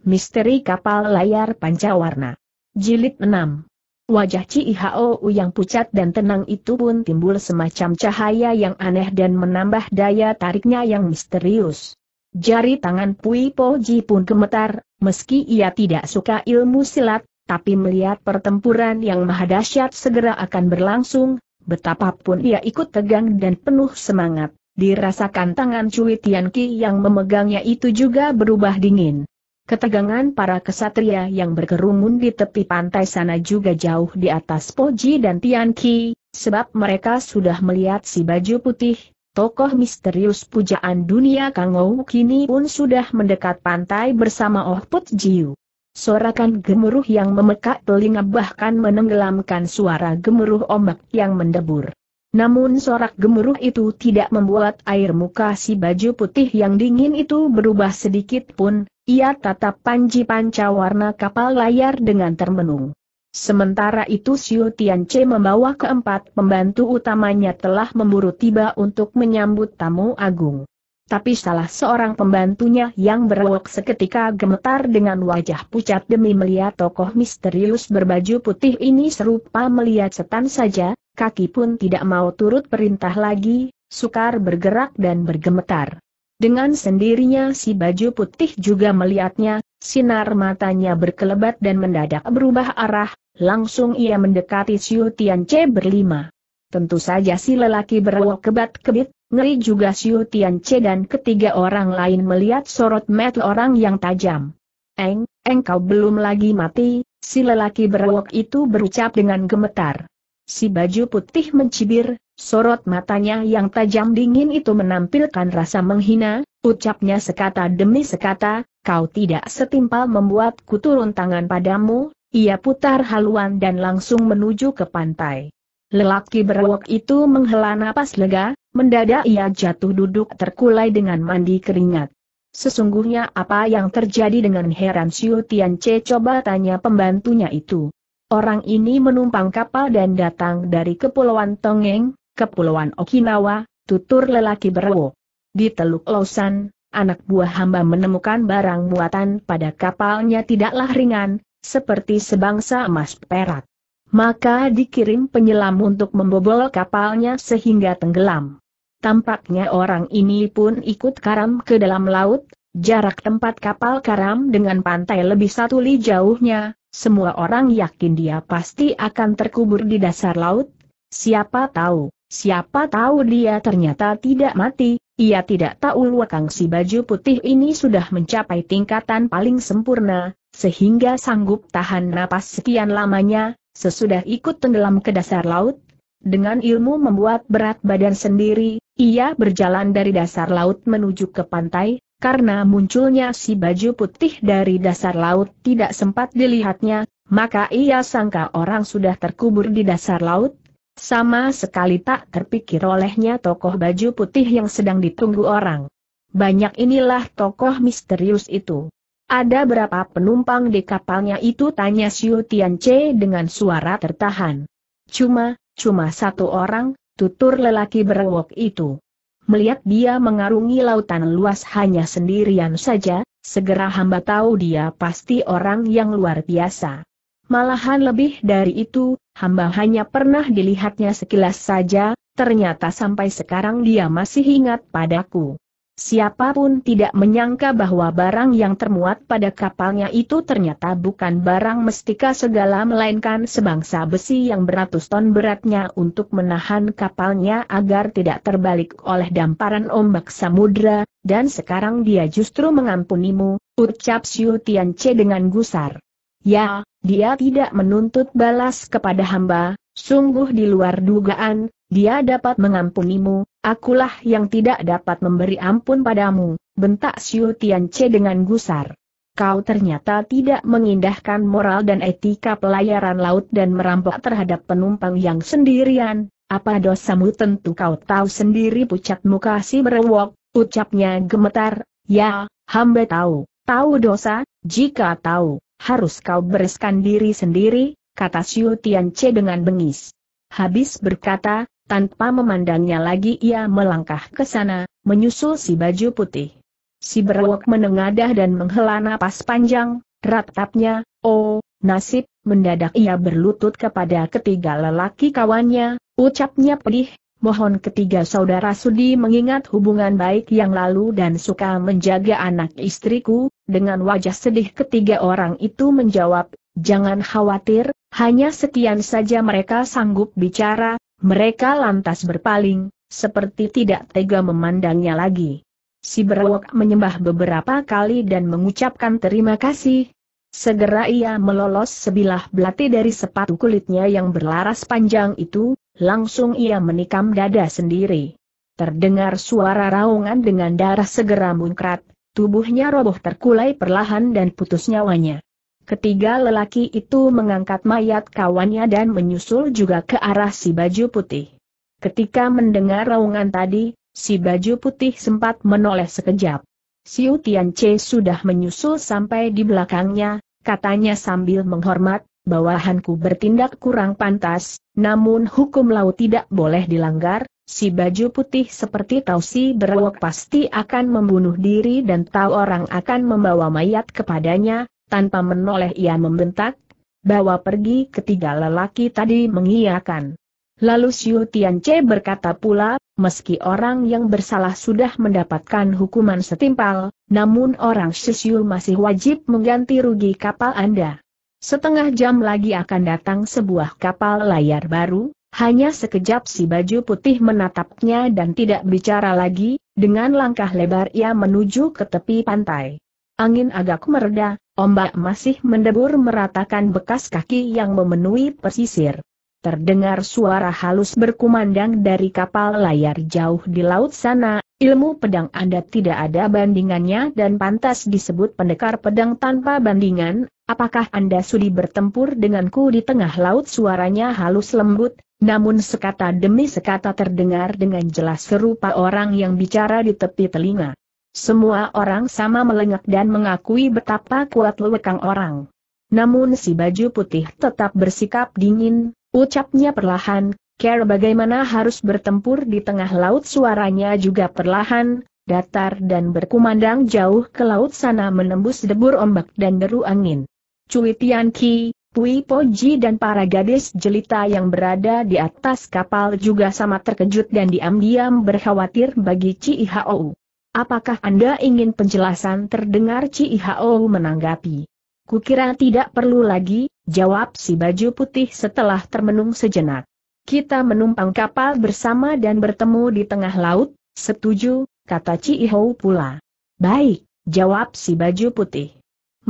Misteri Kapal Layar Pancawarna. Jilid 6 Wajah Cihao yang pucat dan tenang itu pun timbul semacam cahaya yang aneh dan menambah daya tariknya yang misterius. Jari tangan Pui Po Ji pun gemetar, meski ia tidak suka ilmu silat, tapi melihat pertempuran yang mahadasyat segera akan berlangsung, betapapun ia ikut tegang dan penuh semangat, dirasakan tangan Cui Tianqi yang memegangnya itu juga berubah dingin. Ketegangan para kesatria yang berkerumun di tepi pantai sana juga jauh di atas Poji dan Tianqi, sebab mereka sudah melihat si baju putih, tokoh misterius pujaan dunia Kangou kini pun sudah mendekat pantai bersama Oh Put Jiu. Sorakan gemuruh yang memekak telinga bahkan menenggelamkan suara gemuruh ombak yang mendebur. Namun sorak gemuruh itu tidak membuat air muka si baju putih yang dingin itu berubah sedikit pun, ia tatap Panji Pancawarna kapal layar dengan termenung. Sementara itu Tian Tianche membawa keempat pembantu utamanya telah memburu tiba untuk menyambut tamu agung. Tapi salah seorang pembantunya yang berwok seketika gemetar dengan wajah pucat demi melihat tokoh misterius berbaju putih ini serupa melihat setan saja, kaki pun tidak mau turut perintah lagi, sukar bergerak dan bergemetar. Dengan sendirinya si baju putih juga melihatnya, sinar matanya berkelebat dan mendadak berubah arah, langsung ia mendekati Siu Che berlima. Tentu saja si lelaki berwok kebat-kebit, ngeri juga Siu Che dan ketiga orang lain melihat sorot mata orang yang tajam. Eng, engkau belum lagi mati, si lelaki berwok itu berucap dengan gemetar. Si baju putih mencibir, sorot matanya yang tajam dingin itu menampilkan rasa menghina, ucapnya sekata demi sekata, kau tidak setimpal membuatku turun tangan padamu, ia putar haluan dan langsung menuju ke pantai. Lelaki berwok itu menghela napas lega, mendadak ia jatuh duduk terkulai dengan mandi keringat. Sesungguhnya apa yang terjadi dengan heran Siu Tian Che coba tanya pembantunya itu. Orang ini menumpang kapal dan datang dari Kepulauan Tongeng, Kepulauan Okinawa, tutur lelaki berwo. Di Teluk Losan, anak buah hamba menemukan barang muatan pada kapalnya tidaklah ringan, seperti sebangsa emas perak. Maka dikirim penyelam untuk membobol kapalnya sehingga tenggelam. Tampaknya orang ini pun ikut karam ke dalam laut, Jarak tempat kapal karam dengan pantai lebih satu li jauhnya, semua orang yakin dia pasti akan terkubur di dasar laut. Siapa tahu, siapa tahu dia ternyata tidak mati, ia tidak tahu wakang si baju putih ini sudah mencapai tingkatan paling sempurna, sehingga sanggup tahan napas sekian lamanya, sesudah ikut tenggelam ke dasar laut. Dengan ilmu membuat berat badan sendiri, ia berjalan dari dasar laut menuju ke pantai, karena munculnya si baju putih dari dasar laut tidak sempat dilihatnya, maka ia sangka orang sudah terkubur di dasar laut. Sama sekali tak terpikir olehnya tokoh baju putih yang sedang ditunggu orang. Banyak inilah tokoh misterius itu. Ada berapa penumpang di kapalnya itu tanya Xiu Tianche dengan suara tertahan. Cuma, cuma satu orang, tutur lelaki berwok itu melihat dia mengarungi lautan luas hanya sendirian saja, segera hamba tahu dia pasti orang yang luar biasa. Malahan lebih dari itu, hamba hanya pernah dilihatnya sekilas saja, ternyata sampai sekarang dia masih ingat padaku. Siapapun tidak menyangka bahwa barang yang termuat pada kapalnya itu ternyata bukan barang mestika segala melainkan sebangsa besi yang beratus ton beratnya untuk menahan kapalnya agar tidak terbalik oleh damparan ombak samudra, dan sekarang dia justru mengampunimu, ucap Tian Tianche dengan gusar. Ya, dia tidak menuntut balas kepada hamba, sungguh di luar dugaan, dia dapat mengampunimu, akulah yang tidak dapat memberi ampun padamu, bentak Tian Che dengan gusar. Kau ternyata tidak mengindahkan moral dan etika pelayaran laut dan merampok terhadap penumpang yang sendirian, apa dosamu tentu kau tahu sendiri pucat muka si berwok, ucapnya gemetar, ya, hamba tahu, tahu dosa, jika tahu, harus kau bereskan diri sendiri, kata Tian Che dengan bengis. Habis berkata, tanpa memandangnya lagi ia melangkah ke sana, menyusul si baju putih. Si berwok menengadah dan menghela napas panjang, ratapnya, oh, nasib, mendadak ia berlutut kepada ketiga lelaki kawannya, ucapnya pedih, mohon ketiga saudara Sudi mengingat hubungan baik yang lalu dan suka menjaga anak istriku, dengan wajah sedih ketiga orang itu menjawab, jangan khawatir, hanya sekian saja mereka sanggup bicara, mereka lantas berpaling, seperti tidak tega memandangnya lagi. Si berwok menyembah beberapa kali dan mengucapkan terima kasih. Segera ia melolos sebilah belati dari sepatu kulitnya yang berlaras panjang itu, langsung ia menikam dada sendiri. Terdengar suara raungan dengan darah segera munkrat, tubuhnya roboh terkulai perlahan dan putus nyawanya. Ketiga lelaki itu mengangkat mayat kawannya dan menyusul juga ke arah si baju putih. Ketika mendengar raungan tadi, si baju putih sempat menoleh sekejap. si utian c sudah menyusul sampai di belakangnya, katanya sambil menghormat, bawahanku bertindak kurang pantas, namun hukum laut tidak boleh dilanggar, si baju putih seperti tahu si berwok pasti akan membunuh diri dan tahu orang akan membawa mayat kepadanya, tanpa menoleh ia membentak, bawa pergi ketiga lelaki tadi mengiyakan. Lalu Xiu Tianche berkata pula, meski orang yang bersalah sudah mendapatkan hukuman setimpal, namun orang Xiu masih wajib mengganti rugi kapal Anda. Setengah jam lagi akan datang sebuah kapal layar baru, hanya sekejap si baju putih menatapnya dan tidak bicara lagi, dengan langkah lebar ia menuju ke tepi pantai. Angin agak mereda, Ombak masih mendebur meratakan bekas kaki yang memenuhi pesisir. Terdengar suara halus berkumandang dari kapal layar jauh di laut sana, ilmu pedang Anda tidak ada bandingannya dan pantas disebut pendekar pedang tanpa bandingan, apakah Anda sudi bertempur denganku di tengah laut suaranya halus lembut, namun sekata demi sekata terdengar dengan jelas serupa orang yang bicara di tepi telinga. Semua orang sama melengak dan mengakui betapa kuat lewekang orang. Namun si baju putih tetap bersikap dingin, ucapnya perlahan, care bagaimana harus bertempur di tengah laut suaranya juga perlahan, datar dan berkumandang jauh ke laut sana menembus debur ombak dan deru angin. Cui Tian Ki, Pui Poji dan para gadis jelita yang berada di atas kapal juga sama terkejut dan diam-diam berkhawatir bagi Ci Hou. Apakah Anda ingin penjelasan terdengar Cihao menanggapi? Kukira tidak perlu lagi, jawab si baju putih setelah termenung sejenak. Kita menumpang kapal bersama dan bertemu di tengah laut, setuju, kata Cihao pula. Baik, jawab si baju putih.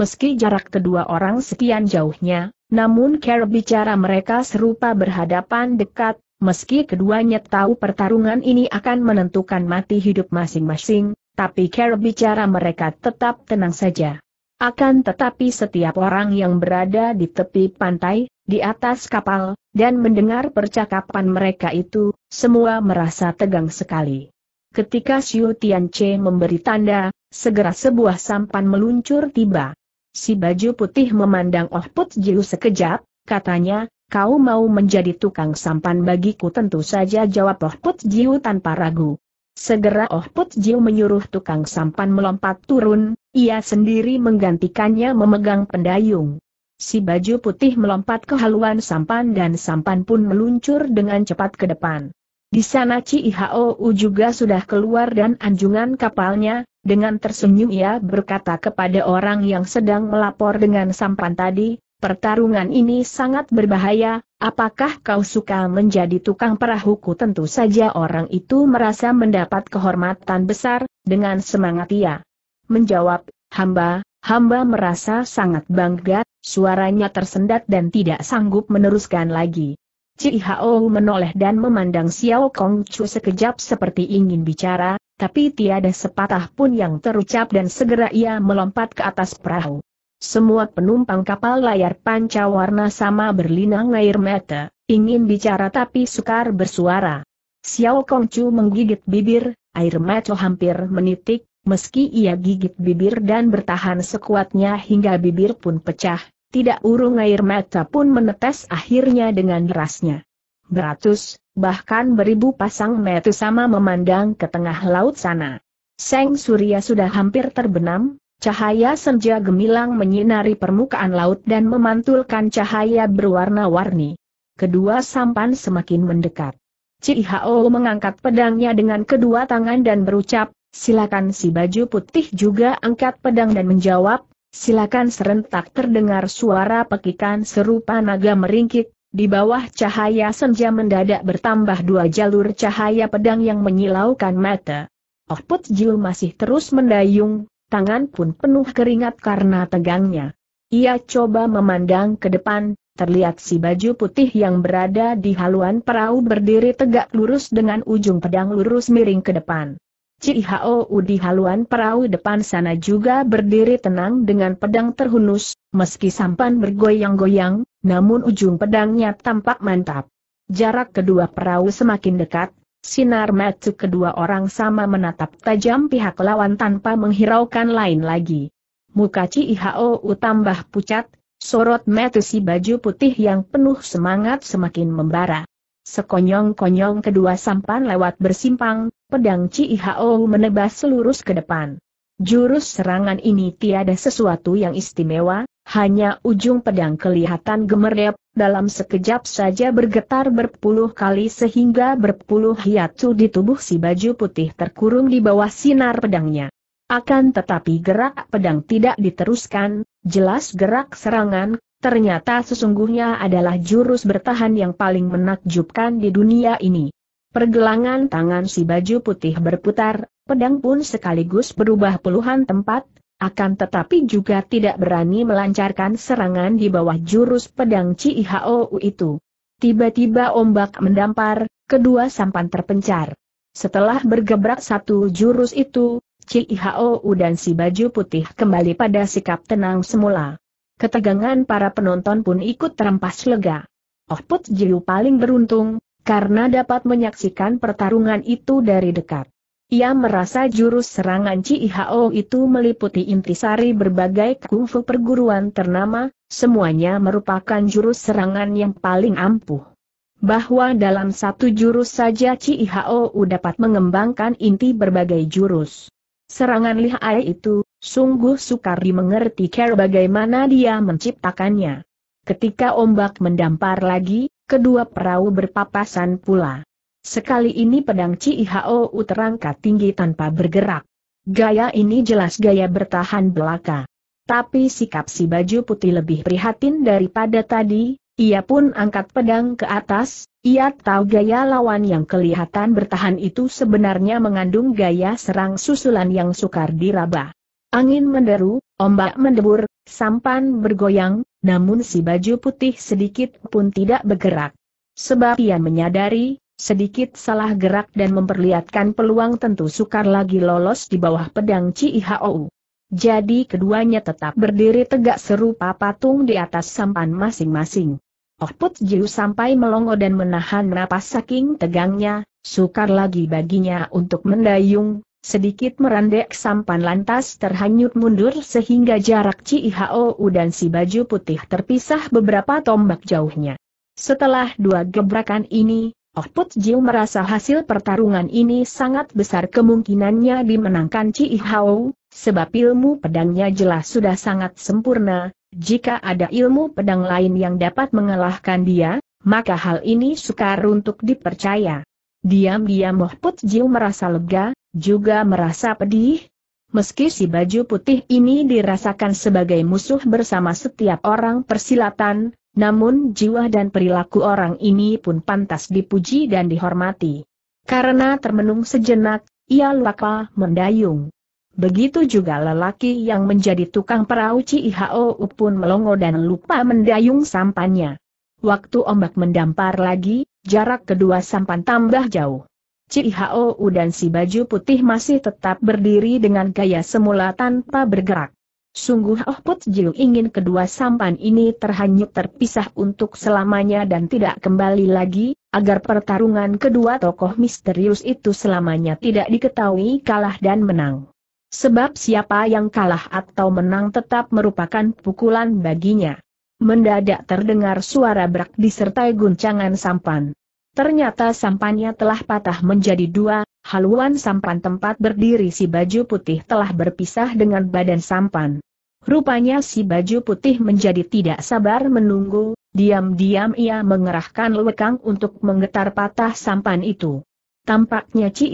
Meski jarak kedua orang sekian jauhnya, namun cara bicara mereka serupa berhadapan dekat, Meski keduanya tahu pertarungan ini akan menentukan mati hidup masing-masing, tapi cara bicara mereka tetap tenang saja. Akan tetapi setiap orang yang berada di tepi pantai, di atas kapal, dan mendengar percakapan mereka itu, semua merasa tegang sekali. Ketika Xiu Tianche memberi tanda, segera sebuah sampan meluncur tiba. Si baju putih memandang Oh Put Jiu sekejap, katanya, kau mau menjadi tukang sampan bagiku tentu saja jawab Oh Put Jiu tanpa ragu. Segera Oh Put Jiu menyuruh tukang sampan melompat turun, ia sendiri menggantikannya memegang pendayung. Si baju putih melompat ke haluan sampan dan sampan pun meluncur dengan cepat ke depan. Di sana Cihou juga sudah keluar dan anjungan kapalnya, dengan tersenyum ia berkata kepada orang yang sedang melapor dengan sampan tadi, Pertarungan ini sangat berbahaya, apakah kau suka menjadi tukang perahuku? Tentu saja orang itu merasa mendapat kehormatan besar, dengan semangat ia. Menjawab, hamba, hamba merasa sangat bangga, suaranya tersendat dan tidak sanggup meneruskan lagi. Cihao menoleh dan memandang Xiao Kong Chu sekejap seperti ingin bicara, tapi tiada sepatah pun yang terucap dan segera ia melompat ke atas perahu. Semua penumpang kapal layar panca warna sama berlinang air mata, ingin bicara tapi sukar bersuara. Xiao Kongcu menggigit bibir, air mata hampir menitik, meski ia gigit bibir dan bertahan sekuatnya hingga bibir pun pecah, tidak urung air mata pun menetes akhirnya dengan derasnya. Beratus, bahkan beribu pasang mata sama memandang ke tengah laut sana. Seng Surya sudah hampir terbenam, Cahaya senja gemilang menyinari permukaan laut dan memantulkan cahaya berwarna-warni. Kedua sampan semakin mendekat. Cihao mengangkat pedangnya dengan kedua tangan dan berucap, silakan si baju putih juga angkat pedang dan menjawab, silakan serentak terdengar suara pekikan serupa naga meringkik, di bawah cahaya senja mendadak bertambah dua jalur cahaya pedang yang menyilaukan mata. Oh Put masih terus mendayung, tangan pun penuh keringat karena tegangnya. Ia coba memandang ke depan, terlihat si baju putih yang berada di haluan perahu berdiri tegak lurus dengan ujung pedang lurus miring ke depan. Cihao di haluan perahu depan sana juga berdiri tenang dengan pedang terhunus, meski sampan bergoyang-goyang, namun ujung pedangnya tampak mantap. Jarak kedua perahu semakin dekat, Sinar mata kedua orang sama menatap tajam pihak lawan tanpa menghiraukan lain lagi. Muka Cihao utambah tambah pucat, sorot mata si baju putih yang penuh semangat semakin membara. Sekonyong-konyong kedua sampan lewat bersimpang, pedang Cihao menebas lurus ke depan. Jurus serangan ini tiada sesuatu yang istimewa, hanya ujung pedang kelihatan gemerlap, dalam sekejap saja bergetar berpuluh kali sehingga berpuluh hiatu di tubuh si baju putih terkurung di bawah sinar pedangnya. Akan tetapi gerak pedang tidak diteruskan, jelas gerak serangan, ternyata sesungguhnya adalah jurus bertahan yang paling menakjubkan di dunia ini. Pergelangan tangan si baju putih berputar, pedang pun sekaligus berubah puluhan tempat, akan tetapi juga tidak berani melancarkan serangan di bawah jurus pedang Cihou itu. Tiba-tiba ombak mendampar, kedua sampan terpencar. Setelah bergebrak satu jurus itu, Cihou dan si baju putih kembali pada sikap tenang semula. Ketegangan para penonton pun ikut terempas lega. Oh Put Jiu paling beruntung, karena dapat menyaksikan pertarungan itu dari dekat. Ia merasa jurus serangan Cihao itu meliputi intisari berbagai kungfu perguruan ternama, semuanya merupakan jurus serangan yang paling ampuh. Bahwa dalam satu jurus saja Cihao dapat mengembangkan inti berbagai jurus. Serangan lihai itu, sungguh sukar dimengerti care bagaimana dia menciptakannya. Ketika ombak mendampar lagi, kedua perahu berpapasan pula. Sekali ini pedang iho terangkat tinggi tanpa bergerak. Gaya ini jelas gaya bertahan belaka. Tapi sikap si baju putih lebih prihatin daripada tadi, ia pun angkat pedang ke atas, ia tahu gaya lawan yang kelihatan bertahan itu sebenarnya mengandung gaya serang susulan yang sukar diraba. Angin menderu, ombak mendebur, sampan bergoyang, namun si baju putih sedikit pun tidak bergerak. Sebab ia menyadari, Sedikit salah gerak dan memperlihatkan peluang tentu sukar lagi lolos di bawah pedang Cihou. Jadi keduanya tetap berdiri tegak serupa patung di atas sampan masing-masing. Oh Put Jiu sampai melongo dan menahan napas saking tegangnya, sukar lagi baginya untuk mendayung, sedikit merendek sampan lantas terhanyut mundur sehingga jarak Cihou dan si baju putih terpisah beberapa tombak jauhnya. Setelah dua gebrakan ini, Oh Put Jiu merasa hasil pertarungan ini sangat besar kemungkinannya dimenangkan Ci Hao, sebab ilmu pedangnya jelas sudah sangat sempurna, jika ada ilmu pedang lain yang dapat mengalahkan dia, maka hal ini sukar untuk dipercaya. Diam-diam oh Put Jiu merasa lega, juga merasa pedih. Meski si baju putih ini dirasakan sebagai musuh bersama setiap orang persilatan, namun jiwa dan perilaku orang ini pun pantas dipuji dan dihormati. Karena termenung sejenak, ia lupa mendayung. Begitu juga lelaki yang menjadi tukang perahu Cihao pun melongo dan lupa mendayung sampannya. Waktu ombak mendampar lagi, jarak kedua sampan tambah jauh. Cihao dan si baju putih masih tetap berdiri dengan gaya semula tanpa bergerak. Sungguh Oh Put Jiu ingin kedua sampan ini terhanyut terpisah untuk selamanya dan tidak kembali lagi, agar pertarungan kedua tokoh misterius itu selamanya tidak diketahui kalah dan menang. Sebab siapa yang kalah atau menang tetap merupakan pukulan baginya. Mendadak terdengar suara berak disertai guncangan sampan. Ternyata sampannya telah patah menjadi dua, haluan sampan tempat berdiri si baju putih telah berpisah dengan badan sampan. Rupanya si baju putih menjadi tidak sabar menunggu, diam-diam ia mengerahkan lekang untuk menggetar patah sampan itu. Tampaknya Ci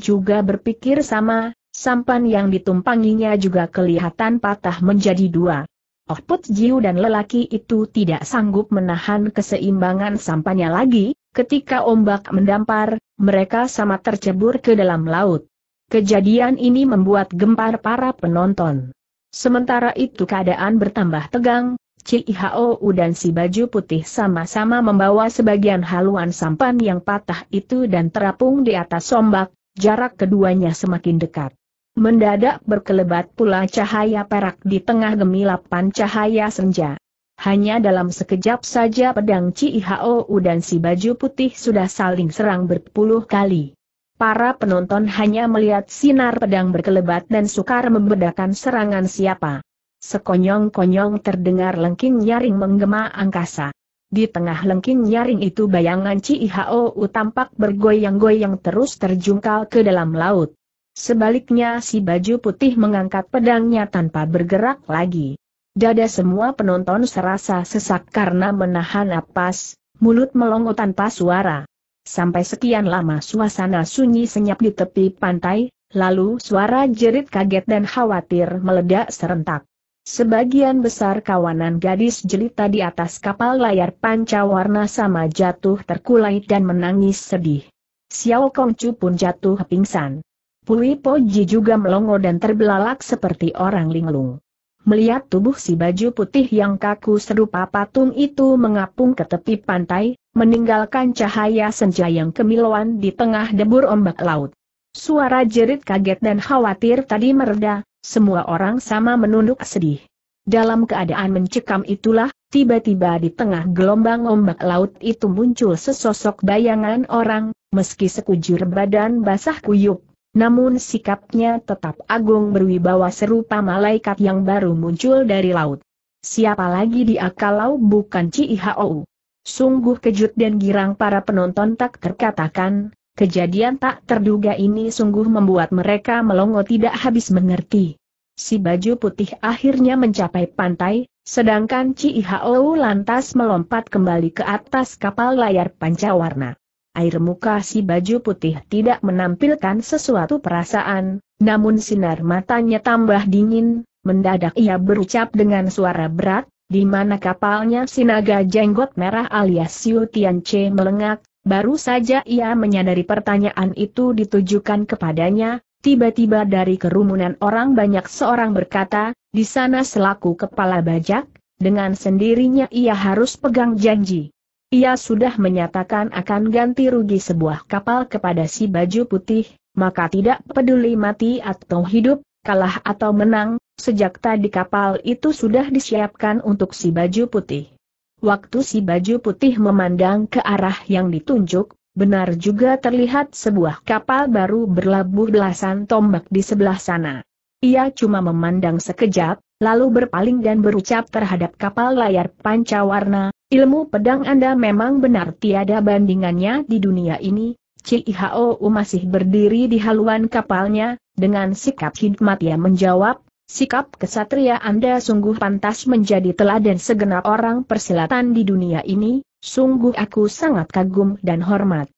juga berpikir sama, sampan yang ditumpanginya juga kelihatan patah menjadi dua. Oh Put Jiu dan lelaki itu tidak sanggup menahan keseimbangan sampannya lagi, Ketika ombak mendampar, mereka sama tercebur ke dalam laut. Kejadian ini membuat gempar para penonton. Sementara itu keadaan bertambah tegang, Cihou dan si baju putih sama-sama membawa sebagian haluan sampan yang patah itu dan terapung di atas ombak, jarak keduanya semakin dekat. Mendadak berkelebat pula cahaya perak di tengah gemilapan cahaya senja. Hanya dalam sekejap saja pedang Cihou dan si baju putih sudah saling serang berpuluh kali. Para penonton hanya melihat sinar pedang berkelebat dan sukar membedakan serangan siapa. Sekonyong-konyong terdengar lengking nyaring menggema angkasa. Di tengah lengking nyaring itu bayangan Cihou tampak bergoyang-goyang terus terjungkal ke dalam laut. Sebaliknya si baju putih mengangkat pedangnya tanpa bergerak lagi. Dada semua penonton serasa sesak karena menahan napas, mulut melongo tanpa suara. Sampai sekian lama suasana sunyi senyap di tepi pantai, lalu suara jerit kaget dan khawatir meledak serentak. Sebagian besar kawanan gadis jelita di atas kapal layar panca warna sama jatuh terkulai dan menangis sedih. Xiao Kongcu pun jatuh pingsan. Pui Poji juga melongo dan terbelalak seperti orang linglung. Melihat tubuh si baju putih yang kaku serupa patung itu mengapung ke tepi pantai, meninggalkan cahaya senja yang kemiluan di tengah debur ombak laut. Suara jerit kaget dan khawatir tadi mereda, semua orang sama menunduk sedih. Dalam keadaan mencekam itulah, tiba-tiba di tengah gelombang ombak laut itu muncul sesosok bayangan orang, meski sekujur badan basah kuyup, namun sikapnya tetap agung berwibawa serupa malaikat yang baru muncul dari laut. Siapa lagi dia kalau bukan Ci Ihaou? Sungguh kejut dan girang para penonton tak terkatakan, kejadian tak terduga ini sungguh membuat mereka melongo tidak habis mengerti. Si baju putih akhirnya mencapai pantai, sedangkan Ci Ihaou lantas melompat kembali ke atas kapal layar pancawarna air muka si baju putih tidak menampilkan sesuatu perasaan, namun sinar matanya tambah dingin, mendadak ia berucap dengan suara berat, di mana kapalnya sinaga jenggot merah alias Siu Tian Che melengak, baru saja ia menyadari pertanyaan itu ditujukan kepadanya, tiba-tiba dari kerumunan orang banyak seorang berkata, di sana selaku kepala bajak, dengan sendirinya ia harus pegang janji ia sudah menyatakan akan ganti rugi sebuah kapal kepada si baju putih, maka tidak peduli mati atau hidup, kalah atau menang, sejak tadi kapal itu sudah disiapkan untuk si baju putih. Waktu si baju putih memandang ke arah yang ditunjuk, benar juga terlihat sebuah kapal baru berlabuh belasan tombak di sebelah sana. Ia cuma memandang sekejap, lalu berpaling dan berucap terhadap kapal layar pancawarna, ilmu pedang Anda memang benar tiada bandingannya di dunia ini. Cihou masih berdiri di haluan kapalnya, dengan sikap hikmat ia menjawab, sikap kesatria Anda sungguh pantas menjadi teladan segenap orang persilatan di dunia ini, sungguh aku sangat kagum dan hormat.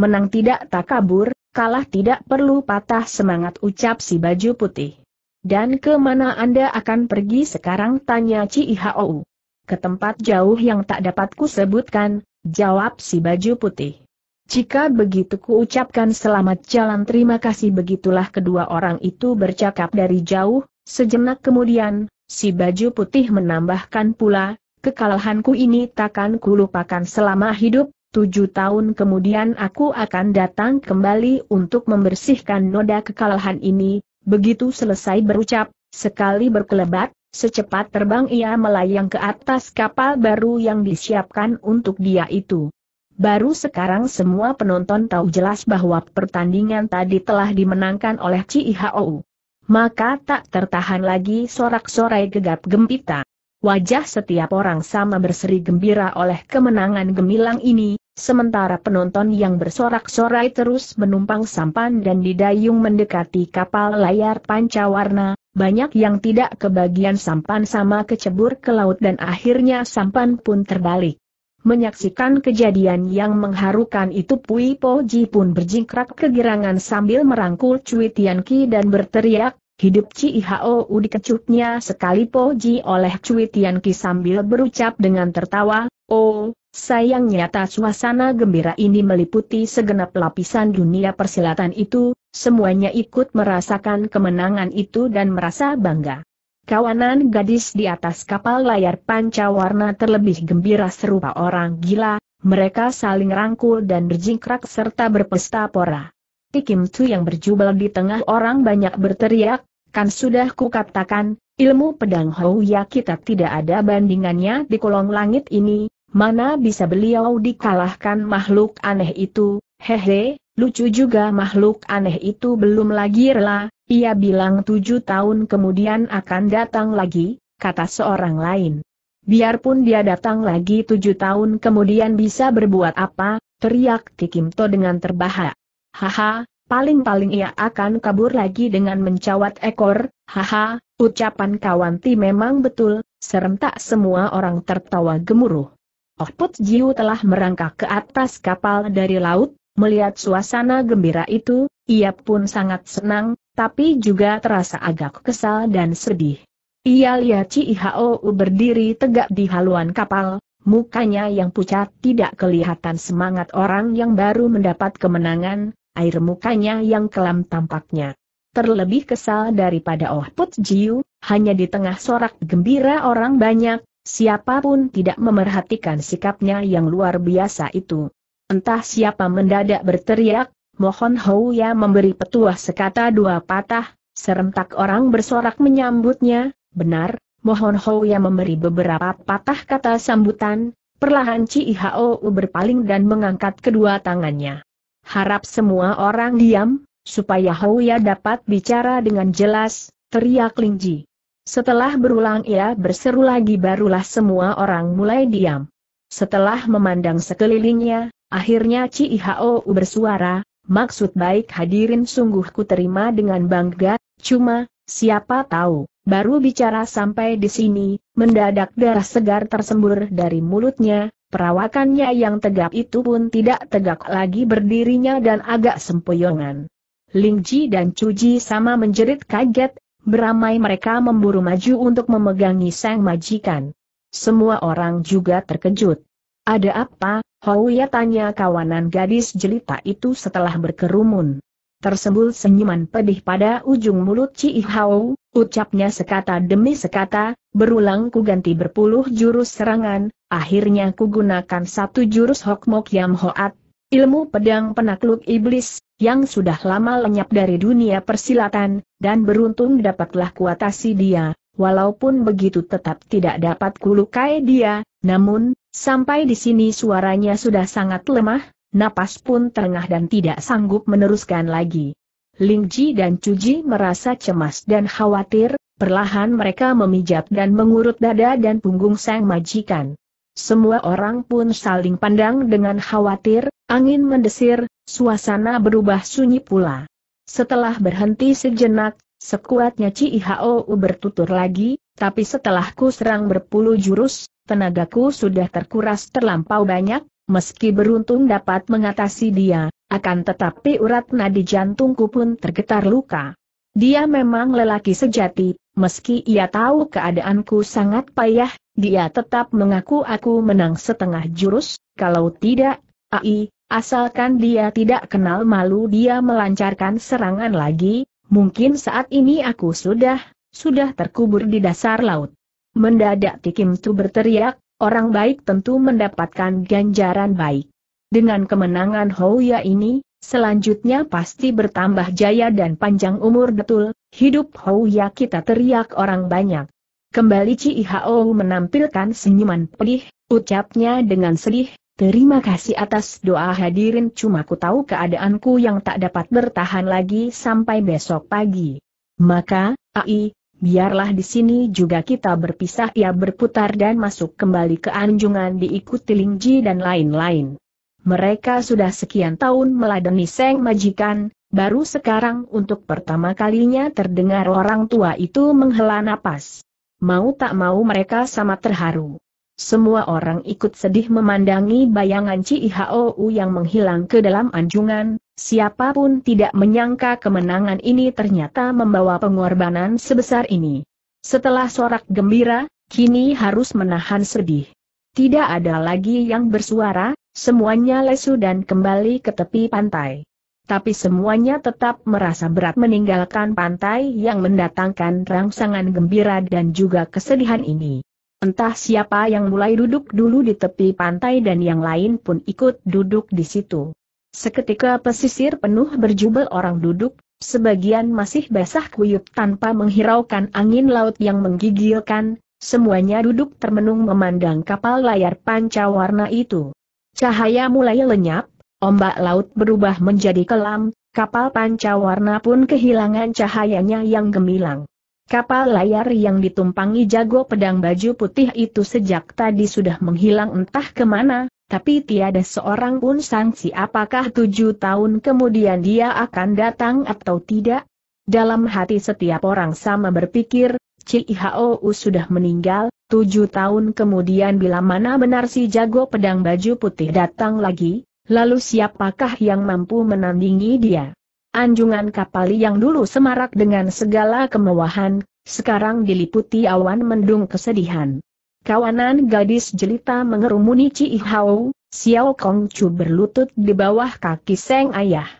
Menang tidak tak kabur, kalah tidak perlu patah semangat ucap si baju putih. Dan kemana Anda akan pergi sekarang? Tanya Cihou. Ke tempat jauh yang tak dapat ku sebutkan, jawab si baju putih. Jika begitu ku ucapkan selamat jalan terima kasih begitulah kedua orang itu bercakap dari jauh, sejenak kemudian, si baju putih menambahkan pula, kekalahanku ini takkan kulupakan selama hidup, tujuh tahun kemudian aku akan datang kembali untuk membersihkan noda kekalahan ini, Begitu selesai berucap, sekali berkelebat, secepat terbang ia melayang ke atas kapal baru yang disiapkan untuk dia itu. Baru sekarang semua penonton tahu jelas bahwa pertandingan tadi telah dimenangkan oleh Cihou. Maka tak tertahan lagi sorak-sorai gegap gempita. Wajah setiap orang sama berseri gembira oleh kemenangan gemilang ini, Sementara penonton yang bersorak-sorai terus menumpang sampan dan didayung mendekati kapal layar pancawarna, banyak yang tidak kebagian sampan sama kecebur ke laut dan akhirnya sampan pun terbalik. Menyaksikan kejadian yang mengharukan itu Pui Po Ji pun berjingkrak kegirangan sambil merangkul Cui Tian Ki dan berteriak, Hidup Ci Hao dikecutnya sekali Po Ji oleh Cui Tian Ki sambil berucap dengan tertawa, Oh, Sayangnya, tak suasana gembira ini meliputi segenap lapisan dunia persilatan itu, semuanya ikut merasakan kemenangan itu dan merasa bangga. Kawanan gadis di atas kapal layar panca warna terlebih gembira serupa orang gila, mereka saling rangkul dan berjingkrak serta berpesta pora. Tikim Tu yang berjubel di tengah orang banyak berteriak, kan sudah ku kukatakan, ilmu pedang ya kita tidak ada bandingannya di kolong langit ini, Mana bisa beliau dikalahkan makhluk aneh itu, hehe, lucu juga makhluk aneh itu belum lagi rela, ia bilang tujuh tahun kemudian akan datang lagi, kata seorang lain. Biarpun dia datang lagi tujuh tahun kemudian bisa berbuat apa, teriak Kikimto dengan terbahak. Haha, paling-paling ia akan kabur lagi dengan mencawat ekor, haha, ucapan kawanti memang betul, serentak semua orang tertawa gemuruh. Oh, Put Jiu telah merangkak ke atas kapal dari laut, melihat suasana gembira itu, ia pun sangat senang, tapi juga terasa agak kesal dan sedih. Ia lihat Cihao berdiri tegak di haluan kapal, mukanya yang pucat tidak kelihatan semangat orang yang baru mendapat kemenangan, air mukanya yang kelam tampaknya terlebih kesal daripada Oh Put Jiu, hanya di tengah sorak gembira orang banyak, Siapapun tidak memerhatikan sikapnya yang luar biasa itu. Entah siapa mendadak berteriak, mohon Houya memberi petuah sekata dua patah, serentak orang bersorak menyambutnya, benar, mohon Houya memberi beberapa patah kata sambutan, perlahan Ci berpaling dan mengangkat kedua tangannya. Harap semua orang diam, supaya Houya dapat bicara dengan jelas, teriak Lingji. Setelah berulang ia berseru lagi barulah semua orang mulai diam. Setelah memandang sekelilingnya, akhirnya Ci bersuara, maksud baik hadirin sungguh ku terima dengan bangga, cuma, siapa tahu, baru bicara sampai di sini, mendadak darah segar tersembur dari mulutnya, perawakannya yang tegap itu pun tidak tegak lagi berdirinya dan agak sempoyongan. Lingji dan Cuji sama menjerit kaget, Beramai mereka memburu maju untuk memegangi sang majikan. Semua orang juga terkejut. Ada apa, Houya tanya kawanan gadis jelita itu setelah berkerumun. Tersembul senyuman pedih pada ujung mulut Ci Hao, ucapnya sekata demi sekata, berulang ku ganti berpuluh jurus serangan, akhirnya ku gunakan satu jurus Hokmok Yam Hoat, ilmu pedang penakluk iblis, yang sudah lama lenyap dari dunia persilatan, dan beruntung dapatlah kuatasi dia, walaupun begitu tetap tidak dapat kulukai dia, namun, sampai di sini suaranya sudah sangat lemah, napas pun terengah dan tidak sanggup meneruskan lagi. Lingji dan Cuji merasa cemas dan khawatir, perlahan mereka memijat dan mengurut dada dan punggung sang majikan. Semua orang pun saling pandang dengan khawatir, angin mendesir, Suasana berubah sunyi pula. Setelah berhenti sejenak, sekuatnya Cihao bertutur lagi, tapi setelah ku serang berpuluh jurus, tenagaku sudah terkuras terlampau banyak, meski beruntung dapat mengatasi dia, akan tetapi urat nadi jantungku pun tergetar luka. Dia memang lelaki sejati, meski ia tahu keadaanku sangat payah, dia tetap mengaku aku menang setengah jurus, kalau tidak, ai, Asalkan dia tidak kenal malu dia melancarkan serangan lagi, mungkin saat ini aku sudah, sudah terkubur di dasar laut. Mendadak Tikim Tu berteriak, orang baik tentu mendapatkan ganjaran baik. Dengan kemenangan Houya ini, selanjutnya pasti bertambah jaya dan panjang umur betul, hidup Houya kita teriak orang banyak. Kembali Cihao menampilkan senyuman pedih, ucapnya dengan sedih, Terima kasih atas doa hadirin cuma ku tahu keadaanku yang tak dapat bertahan lagi sampai besok pagi. Maka, AI, biarlah di sini juga kita berpisah ia berputar dan masuk kembali ke anjungan diikuti Lingji dan lain-lain. Mereka sudah sekian tahun meladeni Seng Majikan, baru sekarang untuk pertama kalinya terdengar orang tua itu menghela napas. Mau tak mau mereka sama terharu semua orang ikut sedih memandangi bayangan Cihou yang menghilang ke dalam anjungan, siapapun tidak menyangka kemenangan ini ternyata membawa pengorbanan sebesar ini. Setelah sorak gembira, kini harus menahan sedih. Tidak ada lagi yang bersuara, semuanya lesu dan kembali ke tepi pantai. Tapi semuanya tetap merasa berat meninggalkan pantai yang mendatangkan rangsangan gembira dan juga kesedihan ini. Entah siapa yang mulai duduk dulu di tepi pantai dan yang lain pun ikut duduk di situ. Seketika pesisir penuh berjubel orang duduk, sebagian masih basah kuyup tanpa menghiraukan angin laut yang menggigilkan, semuanya duduk termenung memandang kapal layar panca warna itu. Cahaya mulai lenyap, ombak laut berubah menjadi kelam, kapal panca warna pun kehilangan cahayanya yang gemilang. Kapal layar yang ditumpangi jago pedang baju putih itu sejak tadi sudah menghilang entah kemana, tapi tiada seorang pun sangsi apakah tujuh tahun kemudian dia akan datang atau tidak. Dalam hati setiap orang sama berpikir, Cihou sudah meninggal, tujuh tahun kemudian bila mana benar si jago pedang baju putih datang lagi, lalu siapakah yang mampu menandingi dia? Anjungan kapal yang dulu semarak dengan segala kemewahan, sekarang diliputi awan mendung kesedihan. Kawanan gadis jelita mengerumuni Ci Hao, Xiao Kong Chu berlutut di bawah kaki Seng Ayah.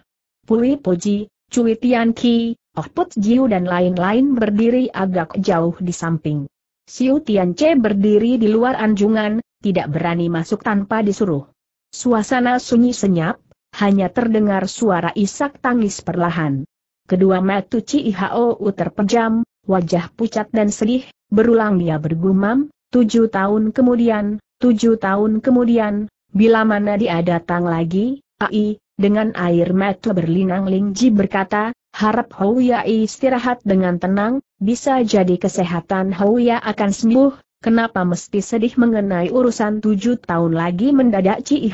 Pui Poji, Cui Tian Ki, Oh Put Jiu dan lain-lain berdiri agak jauh di samping. Xiu Tian Che berdiri di luar anjungan, tidak berani masuk tanpa disuruh. Suasana sunyi senyap, hanya terdengar suara isak tangis perlahan. Kedua mata Ci terpejam, wajah pucat dan sedih, berulang dia bergumam, tujuh tahun kemudian, tujuh tahun kemudian, bila mana dia datang lagi, ai, dengan air mata berlinang Lingji berkata, harap Ai ya istirahat dengan tenang, bisa jadi kesehatan Houya akan sembuh, Kenapa mesti sedih mengenai urusan tujuh tahun lagi mendadak Ci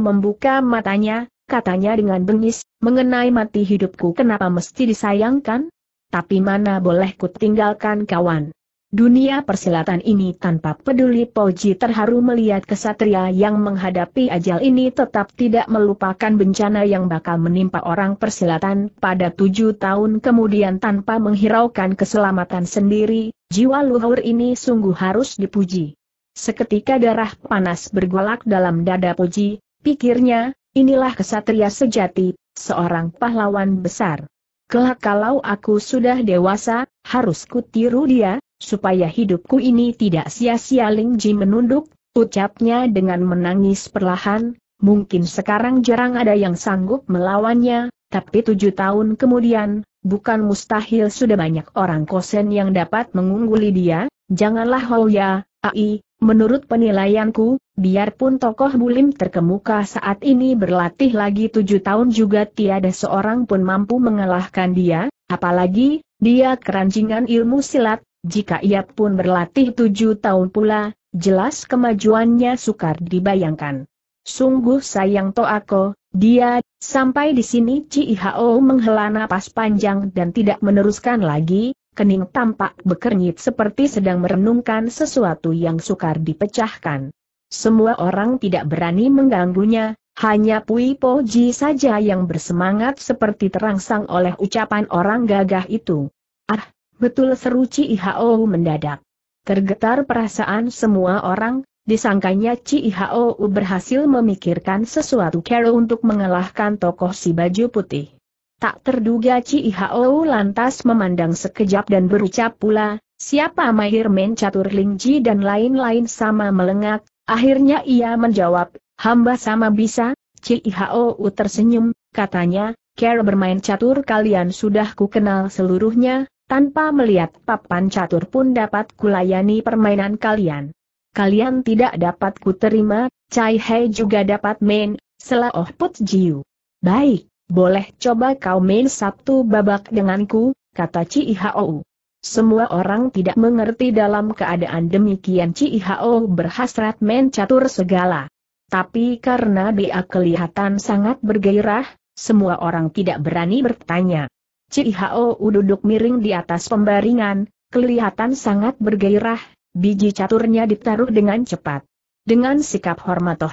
membuka matanya, katanya dengan bengis, mengenai mati hidupku kenapa mesti disayangkan? Tapi mana boleh ku tinggalkan kawan. Dunia persilatan ini tanpa peduli Poji terharu melihat kesatria yang menghadapi ajal ini tetap tidak melupakan bencana yang bakal menimpa orang persilatan pada tujuh tahun kemudian tanpa menghiraukan keselamatan sendiri, jiwa luhur ini sungguh harus dipuji. Seketika darah panas bergolak dalam dada Poji, pikirnya, Inilah kesatria sejati, seorang pahlawan besar. Kelak kalau aku sudah dewasa, harus kutiru dia, supaya hidupku ini tidak sia-sia Ling Ji menunduk, ucapnya dengan menangis perlahan, mungkin sekarang jarang ada yang sanggup melawannya, tapi tujuh tahun kemudian, bukan mustahil sudah banyak orang kosen yang dapat mengungguli dia, janganlah ya. AI, menurut penilaianku, biarpun tokoh bulim terkemuka saat ini berlatih lagi tujuh tahun juga tiada seorang pun mampu mengalahkan dia, apalagi, dia keranjingan ilmu silat, jika ia pun berlatih tujuh tahun pula, jelas kemajuannya sukar dibayangkan. Sungguh sayang Toako, dia, sampai di sini Cihao menghela napas panjang dan tidak meneruskan lagi, kening tampak bekernyit seperti sedang merenungkan sesuatu yang sukar dipecahkan. Semua orang tidak berani mengganggunya, hanya Pui Ji saja yang bersemangat seperti terangsang oleh ucapan orang gagah itu. Ah, betul seru Ihao mendadak. Tergetar perasaan semua orang, disangkanya Ihao berhasil memikirkan sesuatu cara untuk mengalahkan tokoh si baju putih. Tak terduga Ci lantas memandang sekejap dan berucap pula, siapa mahir men catur lingji dan lain-lain sama melengak, akhirnya ia menjawab, hamba sama bisa, Ci tersenyum, katanya, care bermain catur kalian sudah ku kenal seluruhnya, tanpa melihat papan catur pun dapat kulayani permainan kalian. Kalian tidak dapat ku terima, Cai Hei juga dapat main, selah Oh Put Jiu. Baik. Boleh coba kau main Sabtu babak denganku, kata Cihou. Semua orang tidak mengerti dalam keadaan demikian Cihou berhasrat main catur segala. Tapi karena dia kelihatan sangat bergairah, semua orang tidak berani bertanya. Cihou duduk miring di atas pembaringan, kelihatan sangat bergairah, biji caturnya ditaruh dengan cepat. Dengan sikap hormat Toh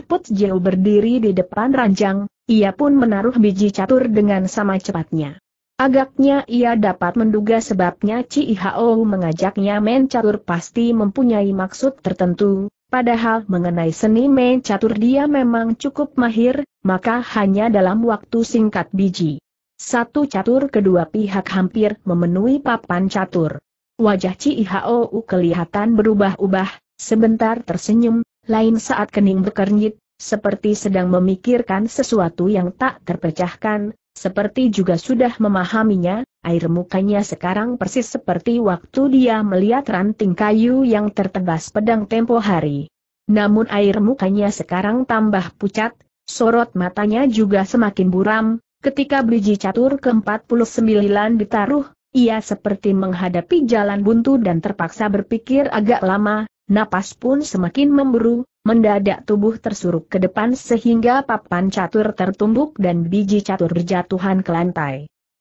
berdiri di depan ranjang, ia pun menaruh biji catur dengan sama cepatnya. Agaknya ia dapat menduga sebabnya Cihao mengajaknya main catur pasti mempunyai maksud tertentu, padahal mengenai seni main catur dia memang cukup mahir, maka hanya dalam waktu singkat biji. Satu catur kedua pihak hampir memenuhi papan catur. Wajah Cihao Hao kelihatan berubah-ubah, sebentar tersenyum, lain saat kening berkernyit, seperti sedang memikirkan sesuatu yang tak terpecahkan, seperti juga sudah memahaminya, air mukanya sekarang persis seperti waktu dia melihat ranting kayu yang tertebas pedang tempo hari. Namun air mukanya sekarang tambah pucat, sorot matanya juga semakin buram, ketika biji catur ke-49 ditaruh, ia seperti menghadapi jalan buntu dan terpaksa berpikir agak lama, napas pun semakin memburu. Mendadak tubuh tersuruk ke depan sehingga papan catur tertumbuk dan biji catur berjatuhan ke lantai.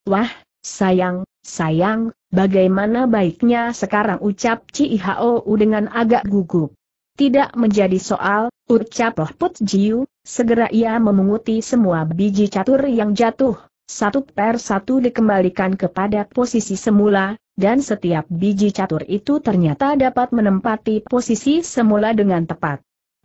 Wah, sayang, sayang, bagaimana baiknya sekarang ucap Cihou dengan agak gugup. Tidak menjadi soal, ucap Roh Put Jiu, segera ia memunguti semua biji catur yang jatuh, satu per satu dikembalikan kepada posisi semula, dan setiap biji catur itu ternyata dapat menempati posisi semula dengan tepat.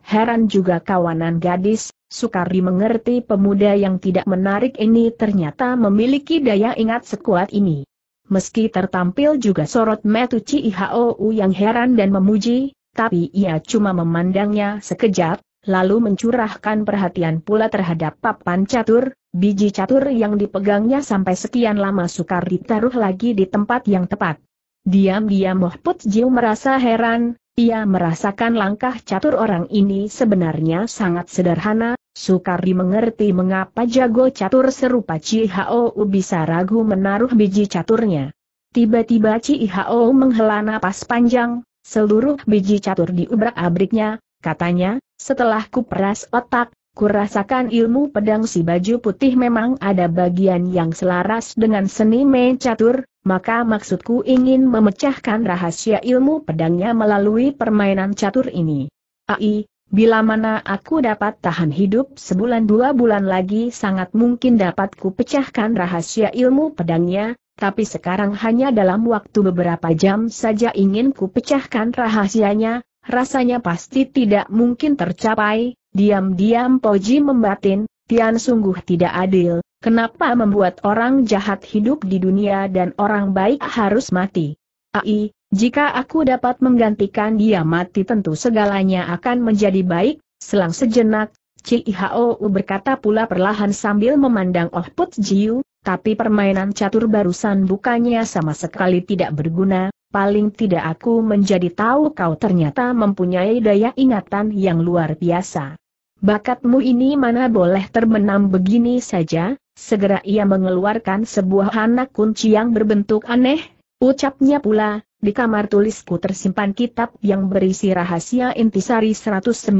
Heran juga kawanan gadis, Sukari mengerti pemuda yang tidak menarik ini ternyata memiliki daya ingat sekuat ini. Meski tertampil juga sorot Metu Cihou yang heran dan memuji, tapi ia cuma memandangnya sekejap, lalu mencurahkan perhatian pula terhadap papan catur, biji catur yang dipegangnya sampai sekian lama Sukari taruh lagi di tempat yang tepat. Diam-diam Mohput Jiu merasa heran, ia merasakan langkah catur orang ini sebenarnya sangat sederhana, sukar dimengerti mengapa jago catur serupa Cihao bisa ragu menaruh biji caturnya. Tiba-tiba Cihao menghela napas panjang, seluruh biji catur diubrak-abriknya, katanya, setelah kuperas otak, Kurasakan ilmu pedang si baju putih memang ada bagian yang selaras dengan seni main catur, maka maksudku ingin memecahkan rahasia ilmu pedangnya melalui permainan catur ini. Ai, bila mana aku dapat tahan hidup sebulan dua bulan lagi sangat mungkin dapat ku pecahkan rahasia ilmu pedangnya, tapi sekarang hanya dalam waktu beberapa jam saja ingin ku pecahkan rahasianya, rasanya pasti tidak mungkin tercapai, diam-diam Poji membatin, Tian sungguh tidak adil, kenapa membuat orang jahat hidup di dunia dan orang baik harus mati. Ai, jika aku dapat menggantikan dia mati tentu segalanya akan menjadi baik, selang sejenak, Cihou berkata pula perlahan sambil memandang Oh Put Jiu, tapi permainan catur barusan bukannya sama sekali tidak berguna, paling tidak aku menjadi tahu kau ternyata mempunyai daya ingatan yang luar biasa. Bakatmu ini mana boleh terbenam begini saja, segera ia mengeluarkan sebuah anak kunci yang berbentuk aneh, ucapnya pula, di kamar tulisku tersimpan kitab yang berisi rahasia intisari 193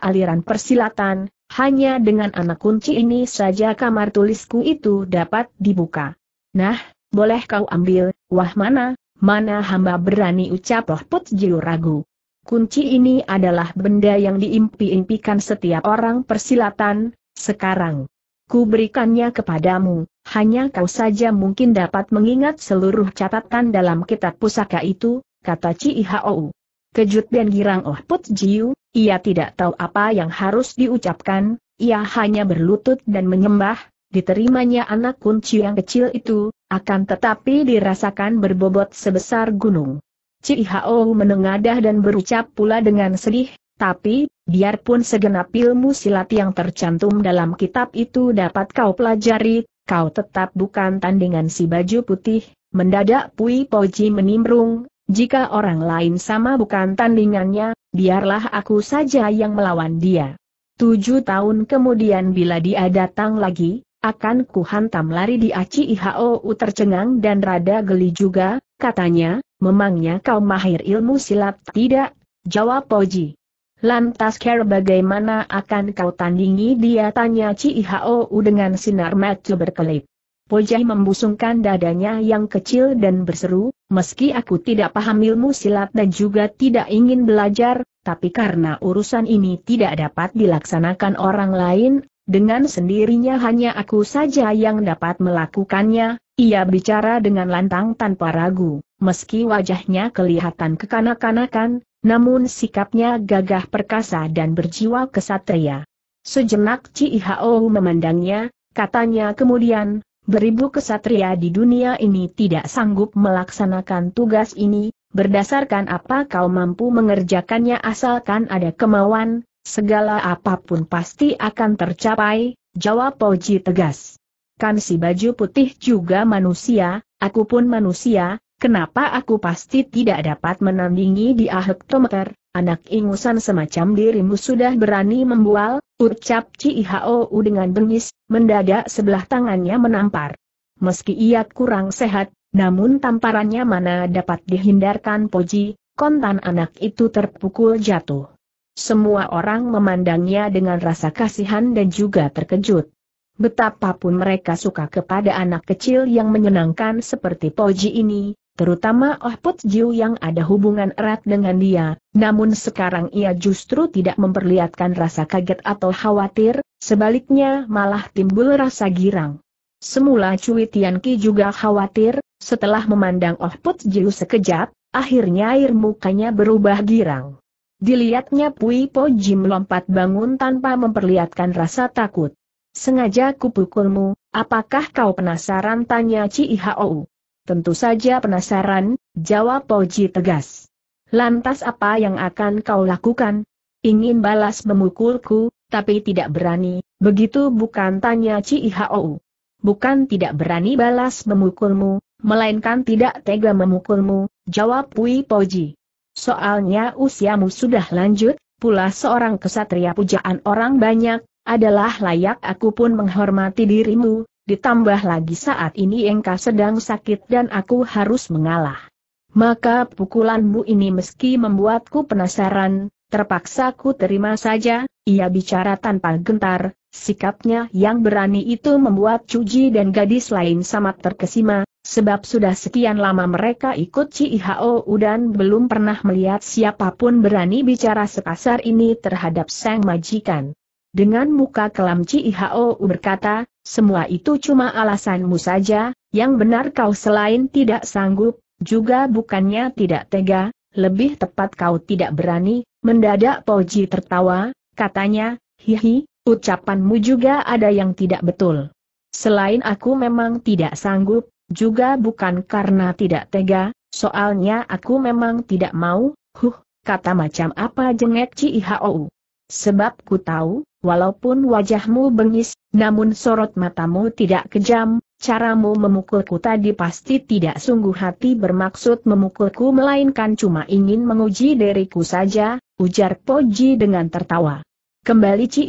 aliran persilatan, hanya dengan anak kunci ini saja kamar tulisku itu dapat dibuka. Nah, boleh kau ambil, wah mana, mana hamba berani ucap Loh Put Jiu ragu. Kunci ini adalah benda yang diimpi-impikan setiap orang persilatan, sekarang. Ku berikannya kepadamu, hanya kau saja mungkin dapat mengingat seluruh catatan dalam kitab pusaka itu, kata Cihou. Kejut dan girang Oh Put Jiu, ia tidak tahu apa yang harus diucapkan, ia hanya berlutut dan menyembah, diterimanya anak kunci yang kecil itu, akan tetapi dirasakan berbobot sebesar gunung. Cihao menengadah dan berucap pula dengan sedih, tapi, biarpun segenap ilmu silat yang tercantum dalam kitab itu dapat kau pelajari, kau tetap bukan tandingan si baju putih, mendadak Pui Poji menimbrung, jika orang lain sama bukan tandingannya, biarlah aku saja yang melawan dia. Tujuh tahun kemudian bila dia datang lagi, akan ku hantam lari di Aci Ihou tercengang dan rada geli juga, katanya, memangnya kau mahir ilmu silat tidak? Jawab Poji. Lantas care bagaimana akan kau tandingi dia tanya Ci Ihou dengan sinar mata berkelip. Pojai membusungkan dadanya yang kecil dan berseru, meski aku tidak paham ilmu silat dan juga tidak ingin belajar, tapi karena urusan ini tidak dapat dilaksanakan orang lain, dengan sendirinya hanya aku saja yang dapat melakukannya, ia bicara dengan lantang tanpa ragu, meski wajahnya kelihatan kekanak-kanakan, namun sikapnya gagah perkasa dan berjiwa kesatria. Sejenak Cihao memandangnya, katanya kemudian, beribu kesatria di dunia ini tidak sanggup melaksanakan tugas ini, berdasarkan apa kau mampu mengerjakannya asalkan ada kemauan, Segala apapun pasti akan tercapai, jawab Poji tegas. Kan si baju putih juga manusia, aku pun manusia, kenapa aku pasti tidak dapat menandingi di ahektometer, anak ingusan semacam dirimu sudah berani membual, ucap Cihou dengan bengis, mendadak sebelah tangannya menampar. Meski ia kurang sehat, namun tamparannya mana dapat dihindarkan Poji, kontan anak itu terpukul jatuh. Semua orang memandangnya dengan rasa kasihan dan juga terkejut. Betapapun mereka suka kepada anak kecil yang menyenangkan seperti Poji ini, terutama Oh Put Jiu yang ada hubungan erat dengan dia, namun sekarang ia justru tidak memperlihatkan rasa kaget atau khawatir, sebaliknya malah timbul rasa girang. Semula Cui Tianqi juga khawatir, setelah memandang Oh Put Jiu sekejap, akhirnya air mukanya berubah girang. Dilihatnya Pui Po Jim lompat bangun tanpa memperlihatkan rasa takut. Sengaja kupukulmu, apakah kau penasaran? Tanya Ci Ihou? Tentu saja penasaran, jawab Po Ji tegas. Lantas apa yang akan kau lakukan? Ingin balas memukulku, tapi tidak berani, begitu bukan? Tanya Ci Ihou. Bukan tidak berani balas memukulmu, melainkan tidak tega memukulmu, jawab Pui Po Ji. Soalnya usiamu sudah lanjut, pula seorang kesatria pujaan orang banyak, adalah layak aku pun menghormati dirimu, ditambah lagi saat ini engkau sedang sakit dan aku harus mengalah. Maka pukulanmu ini meski membuatku penasaran, terpaksa ku terima saja, ia bicara tanpa gentar, Sikapnya yang berani itu membuat Cuji dan gadis lain sangat terkesima, sebab sudah sekian lama mereka ikut Cihao dan belum pernah melihat siapapun berani bicara sekasar ini terhadap sang majikan. Dengan muka kelam Cihao berkata, semua itu cuma alasanmu saja, yang benar kau selain tidak sanggup, juga bukannya tidak tega, lebih tepat kau tidak berani, mendadak Poji tertawa, katanya, hihi, Ucapanmu juga ada yang tidak betul. Selain aku memang tidak sanggup, juga bukan karena tidak tega, soalnya aku memang tidak mau, huh, kata macam apa jengek Cihou. Sebab ku tahu, walaupun wajahmu bengis, namun sorot matamu tidak kejam, caramu memukulku tadi pasti tidak sungguh hati bermaksud memukulku melainkan cuma ingin menguji diriku saja, ujar Poji dengan tertawa. Kembali Ci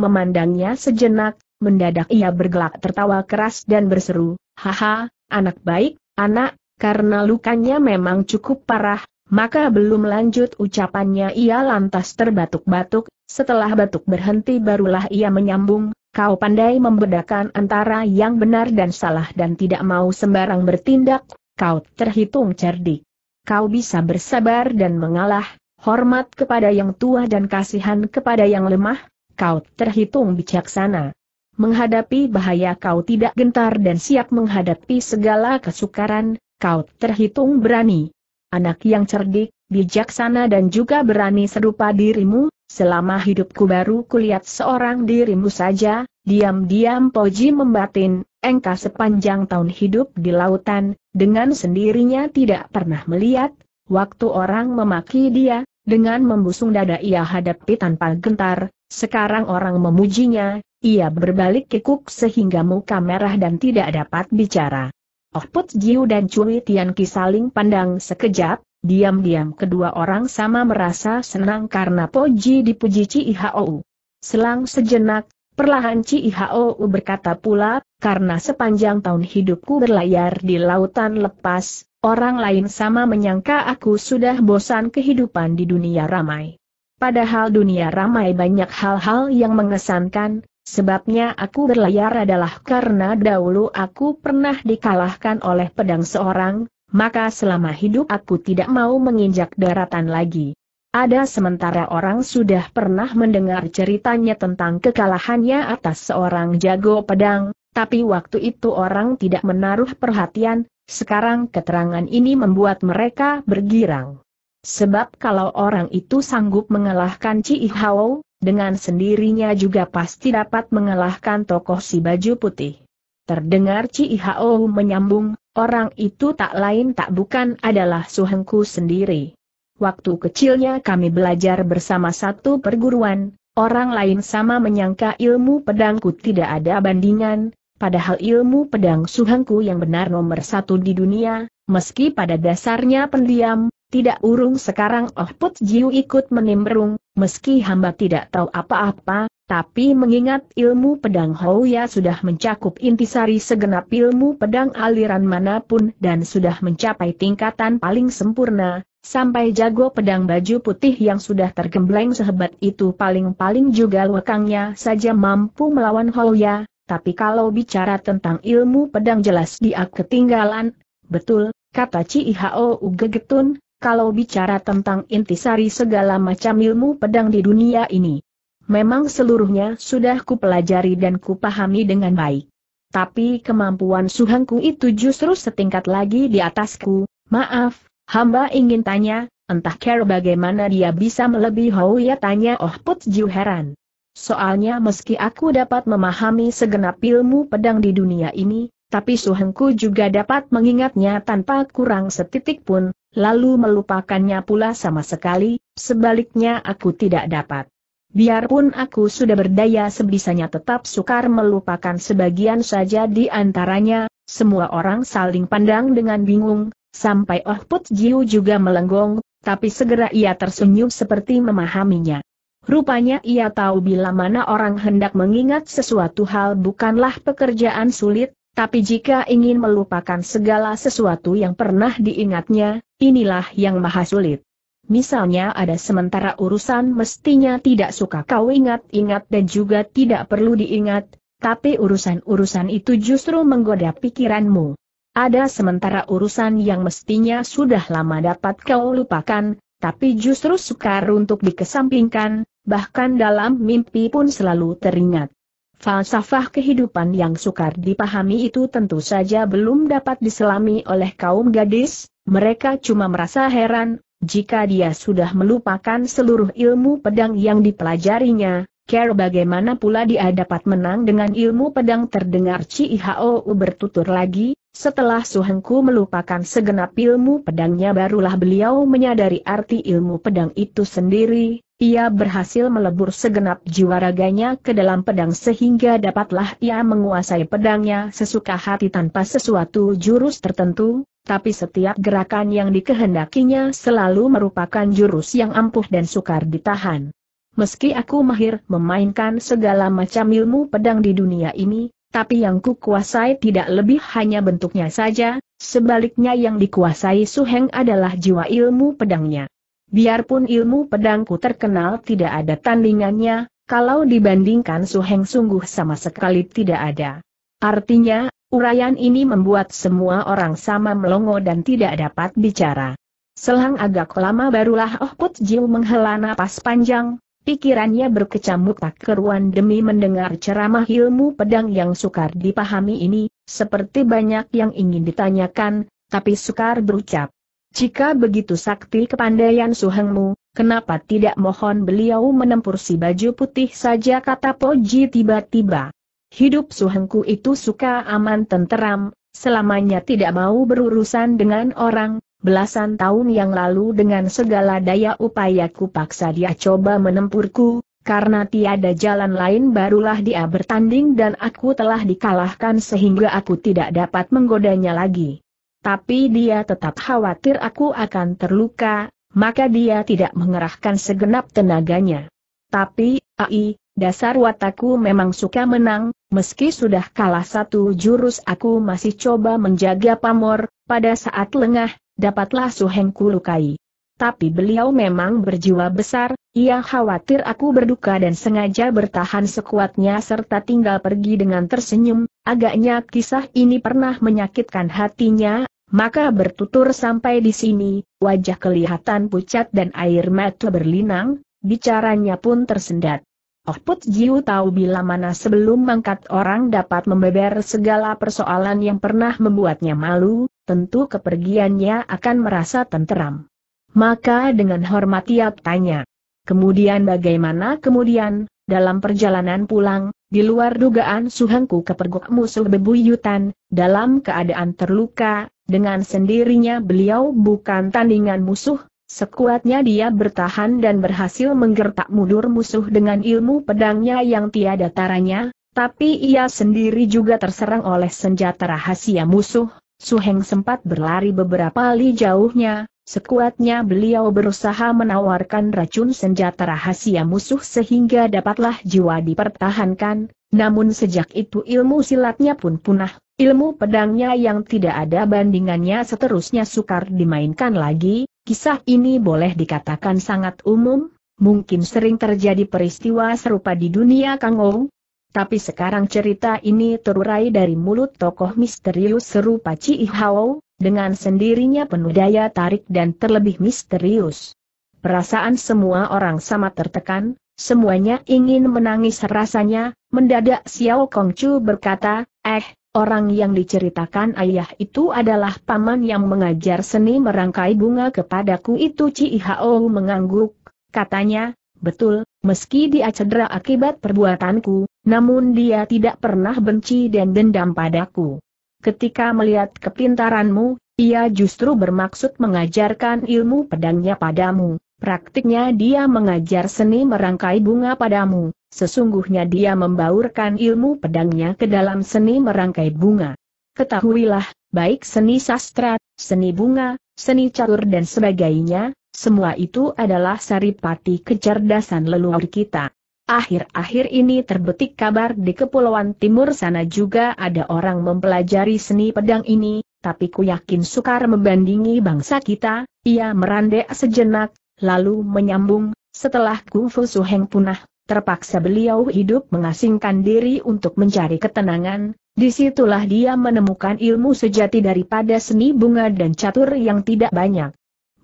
memandangnya sejenak, mendadak ia bergelak tertawa keras dan berseru, Haha, anak baik, anak, karena lukanya memang cukup parah, maka belum lanjut ucapannya ia lantas terbatuk-batuk, setelah batuk berhenti barulah ia menyambung, kau pandai membedakan antara yang benar dan salah dan tidak mau sembarang bertindak, kau terhitung cerdik. Kau bisa bersabar dan mengalah, hormat kepada yang tua dan kasihan kepada yang lemah, kau terhitung bijaksana. Menghadapi bahaya kau tidak gentar dan siap menghadapi segala kesukaran, kau terhitung berani. Anak yang cerdik, bijaksana dan juga berani serupa dirimu, selama hidupku baru kulihat seorang dirimu saja, diam-diam Poji membatin, engkau sepanjang tahun hidup di lautan, dengan sendirinya tidak pernah melihat, waktu orang memaki dia, dengan membusung dada ia hadapi tanpa gentar, sekarang orang memujinya, ia berbalik kikuk sehingga muka merah dan tidak dapat bicara. Oh Put Jiu dan Cui Tianqi saling pandang sekejap, diam-diam kedua orang sama merasa senang karena Poji dipuji Ci Ihou. Selang sejenak, perlahan Ci Ihou berkata pula, karena sepanjang tahun hidupku berlayar di lautan lepas, Orang lain sama menyangka aku sudah bosan kehidupan di dunia ramai. Padahal dunia ramai banyak hal-hal yang mengesankan, sebabnya aku berlayar adalah karena dahulu aku pernah dikalahkan oleh pedang seorang, maka selama hidup aku tidak mau menginjak daratan lagi. Ada sementara orang sudah pernah mendengar ceritanya tentang kekalahannya atas seorang jago pedang, tapi waktu itu orang tidak menaruh perhatian, sekarang keterangan ini membuat mereka bergirang. Sebab kalau orang itu sanggup mengalahkan Ci Hao, dengan sendirinya juga pasti dapat mengalahkan tokoh si baju putih. Terdengar Ci Hao menyambung, orang itu tak lain tak bukan adalah suhengku sendiri. Waktu kecilnya kami belajar bersama satu perguruan, orang lain sama menyangka ilmu pedangku tidak ada bandingan, padahal ilmu pedang suhangku yang benar nomor satu di dunia, meski pada dasarnya pendiam, tidak urung sekarang Oh Put Jiu ikut menimbrung, meski hamba tidak tahu apa-apa, tapi mengingat ilmu pedang Hoya sudah mencakup intisari segenap ilmu pedang aliran manapun dan sudah mencapai tingkatan paling sempurna, sampai jago pedang baju putih yang sudah tergembleng sehebat itu paling-paling juga lekangnya saja mampu melawan Hoya, tapi kalau bicara tentang ilmu pedang jelas dia ketinggalan, betul, kata Cihao Ugegetun, kalau bicara tentang intisari segala macam ilmu pedang di dunia ini. Memang seluruhnya sudah kupelajari dan kupahami dengan baik. Tapi kemampuan suhangku itu justru setingkat lagi di atasku, maaf, hamba ingin tanya, entah care bagaimana dia bisa melebihi Hou ya tanya Oh Put heran. Soalnya meski aku dapat memahami segenap ilmu pedang di dunia ini, tapi suhengku juga dapat mengingatnya tanpa kurang setitik pun, lalu melupakannya pula sama sekali, sebaliknya aku tidak dapat. Biarpun aku sudah berdaya sebisanya tetap sukar melupakan sebagian saja di antaranya, semua orang saling pandang dengan bingung, sampai Oh Put Jiu juga melenggong, tapi segera ia tersenyum seperti memahaminya. Rupanya ia tahu bila mana orang hendak mengingat sesuatu hal bukanlah pekerjaan sulit, tapi jika ingin melupakan segala sesuatu yang pernah diingatnya, inilah yang maha sulit. Misalnya ada sementara urusan mestinya tidak suka kau ingat-ingat dan juga tidak perlu diingat, tapi urusan-urusan itu justru menggoda pikiranmu. Ada sementara urusan yang mestinya sudah lama dapat kau lupakan, tapi justru sukar untuk dikesampingkan, bahkan dalam mimpi pun selalu teringat. Falsafah kehidupan yang sukar dipahami itu tentu saja belum dapat diselami oleh kaum gadis, mereka cuma merasa heran, jika dia sudah melupakan seluruh ilmu pedang yang dipelajarinya, care bagaimana pula dia dapat menang dengan ilmu pedang terdengar Ci bertutur lagi, setelah Suhengku melupakan segenap ilmu pedangnya barulah beliau menyadari arti ilmu pedang itu sendiri, ia berhasil melebur segenap jiwa raganya ke dalam pedang sehingga dapatlah ia menguasai pedangnya sesuka hati tanpa sesuatu jurus tertentu, tapi setiap gerakan yang dikehendakinya selalu merupakan jurus yang ampuh dan sukar ditahan. Meski aku mahir memainkan segala macam ilmu pedang di dunia ini, tapi yang kukuasai tidak lebih hanya bentuknya saja, sebaliknya yang dikuasai Su Heng adalah jiwa ilmu pedangnya. Biarpun ilmu pedangku terkenal tidak ada tandingannya, kalau dibandingkan Su Heng sungguh sama sekali tidak ada. Artinya, urayan ini membuat semua orang sama melongo dan tidak dapat bicara. Selang agak lama barulah Oh Put Jiu menghela napas panjang, Pikirannya berkecamuk tak keruan demi mendengar ceramah ilmu pedang yang sukar dipahami ini, seperti banyak yang ingin ditanyakan, tapi sukar berucap. Jika begitu sakti kepandaian suhengmu, kenapa tidak mohon beliau menempur si baju putih saja kata Poji tiba-tiba. Hidup suhengku itu suka aman tenteram, selamanya tidak mau berurusan dengan orang, Belasan tahun yang lalu dengan segala daya upayaku paksa dia coba menempurku, karena tiada jalan lain barulah dia bertanding dan aku telah dikalahkan sehingga aku tidak dapat menggodanya lagi. Tapi dia tetap khawatir aku akan terluka, maka dia tidak mengerahkan segenap tenaganya. Tapi, ai, dasar wataku memang suka menang, meski sudah kalah satu jurus aku masih coba menjaga pamor, pada saat lengah, dapatlah suheng kulukai. Tapi beliau memang berjiwa besar, ia khawatir aku berduka dan sengaja bertahan sekuatnya serta tinggal pergi dengan tersenyum, agaknya kisah ini pernah menyakitkan hatinya, maka bertutur sampai di sini, wajah kelihatan pucat dan air mata berlinang, bicaranya pun tersendat. Oh, Put Jiu tahu bila mana sebelum mangkat orang dapat membeber segala persoalan yang pernah membuatnya malu, tentu kepergiannya akan merasa tenteram. Maka dengan hormat ia tanya. Kemudian bagaimana kemudian, dalam perjalanan pulang, di luar dugaan suhanku kepergok musuh bebuyutan, dalam keadaan terluka, dengan sendirinya beliau bukan tandingan musuh, Sekuatnya dia bertahan dan berhasil menggertak mundur musuh dengan ilmu pedangnya yang tiada taranya, tapi ia sendiri juga terserang oleh senjata rahasia musuh. Suheng sempat berlari beberapa li jauhnya, sekuatnya beliau berusaha menawarkan racun senjata rahasia musuh sehingga dapatlah jiwa dipertahankan, namun sejak itu ilmu silatnya pun punah, ilmu pedangnya yang tidak ada bandingannya seterusnya sukar dimainkan lagi, Kisah ini boleh dikatakan sangat umum, mungkin sering terjadi peristiwa serupa di dunia Kangou. Tapi sekarang cerita ini terurai dari mulut tokoh misterius serupa Ci Ihao, dengan sendirinya penuh daya tarik dan terlebih misterius. Perasaan semua orang sama tertekan, semuanya ingin menangis rasanya, mendadak Xiao Kongchu berkata, eh, Orang yang diceritakan ayah itu adalah paman yang mengajar seni merangkai bunga kepadaku itu Ci mengangguk, katanya, betul, meski dia cedera akibat perbuatanku, namun dia tidak pernah benci dan dendam padaku. Ketika melihat kepintaranmu, ia justru bermaksud mengajarkan ilmu pedangnya padamu, Praktiknya dia mengajar seni merangkai bunga padamu, sesungguhnya dia membaurkan ilmu pedangnya ke dalam seni merangkai bunga. Ketahuilah, baik seni sastra, seni bunga, seni catur dan sebagainya, semua itu adalah saripati kecerdasan leluhur kita. Akhir-akhir ini terbetik kabar di Kepulauan Timur sana juga ada orang mempelajari seni pedang ini, tapi ku yakin sukar membandingi bangsa kita, ia merandek sejenak, lalu menyambung, setelah Kung Fu Heng punah, terpaksa beliau hidup mengasingkan diri untuk mencari ketenangan, disitulah dia menemukan ilmu sejati daripada seni bunga dan catur yang tidak banyak.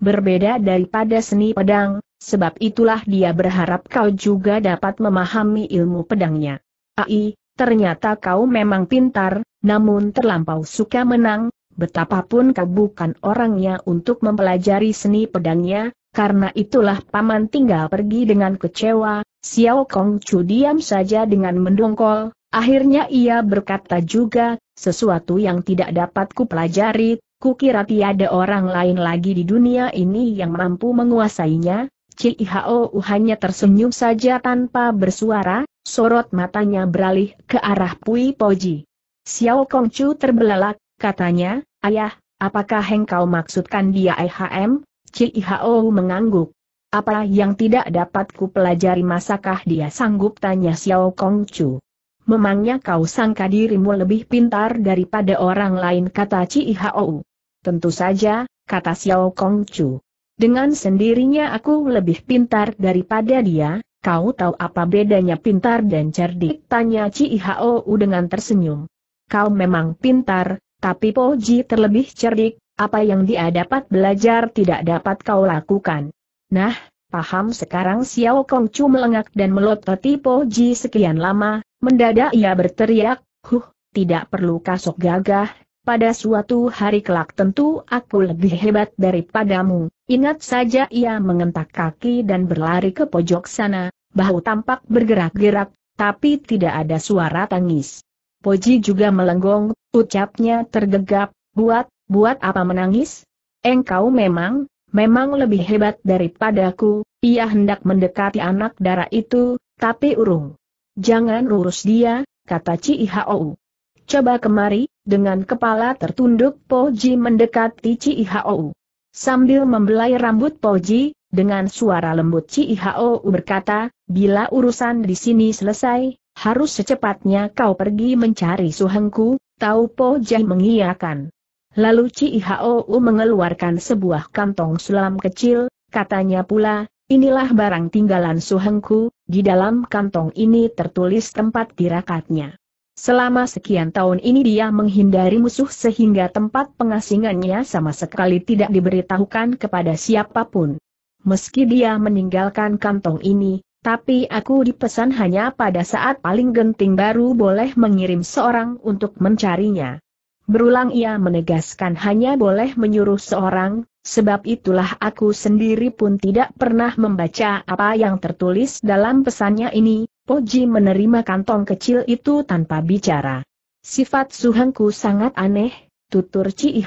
Berbeda daripada seni pedang, sebab itulah dia berharap kau juga dapat memahami ilmu pedangnya. Ai, ternyata kau memang pintar, namun terlampau suka menang, betapapun kau bukan orangnya untuk mempelajari seni pedangnya, karena itulah paman tinggal pergi dengan kecewa, Xiao Kong Chu diam saja dengan mendongkol, akhirnya ia berkata juga, sesuatu yang tidak dapat kupelajari, kukira tiada orang lain lagi di dunia ini yang mampu menguasainya, Cihou hanya tersenyum saja tanpa bersuara, sorot matanya beralih ke arah Pui Poji. Xiao Kong Chu terbelalak, katanya, Ayah, apakah engkau maksudkan dia IHM? Cihao mengangguk. Apa yang tidak dapat ku pelajari masakah dia sanggup tanya Xiao Kong Memangnya kau sangka dirimu lebih pintar daripada orang lain kata Cihao. Tentu saja, kata Xiao Kong Dengan sendirinya aku lebih pintar daripada dia, kau tahu apa bedanya pintar dan cerdik tanya Cihao dengan tersenyum. Kau memang pintar, tapi Poji terlebih cerdik, apa yang dia dapat belajar tidak dapat kau lakukan. Nah, paham sekarang Xiao Kong cuma melengak dan melototi Po Ji sekian lama, mendadak ia berteriak, Huh, tidak perlu kasok gagah, pada suatu hari kelak tentu aku lebih hebat daripadamu. Ingat saja ia mengentak kaki dan berlari ke pojok sana, bahu tampak bergerak-gerak, tapi tidak ada suara tangis. Poji juga melenggong, ucapnya tergegap, buat buat apa menangis? Engkau memang, memang lebih hebat daripadaku, ia hendak mendekati anak darah itu, tapi urung. Jangan urus dia, kata Cihou. Coba kemari, dengan kepala tertunduk Poji mendekati Cihou. Sambil membelai rambut Poji, dengan suara lembut Cihou berkata, bila urusan di sini selesai, harus secepatnya kau pergi mencari suhengku, tahu Poji mengiyakan. Lalu Ci mengeluarkan sebuah kantong sulam kecil, katanya pula, inilah barang tinggalan Suhengku, di dalam kantong ini tertulis tempat tirakatnya. Selama sekian tahun ini dia menghindari musuh sehingga tempat pengasingannya sama sekali tidak diberitahukan kepada siapapun. Meski dia meninggalkan kantong ini, tapi aku dipesan hanya pada saat paling genting baru boleh mengirim seorang untuk mencarinya. Berulang ia menegaskan hanya boleh menyuruh seorang, sebab itulah aku sendiri pun tidak pernah membaca apa yang tertulis dalam pesannya ini, Poji menerima kantong kecil itu tanpa bicara. Sifat Suhengku sangat aneh, tutur Ci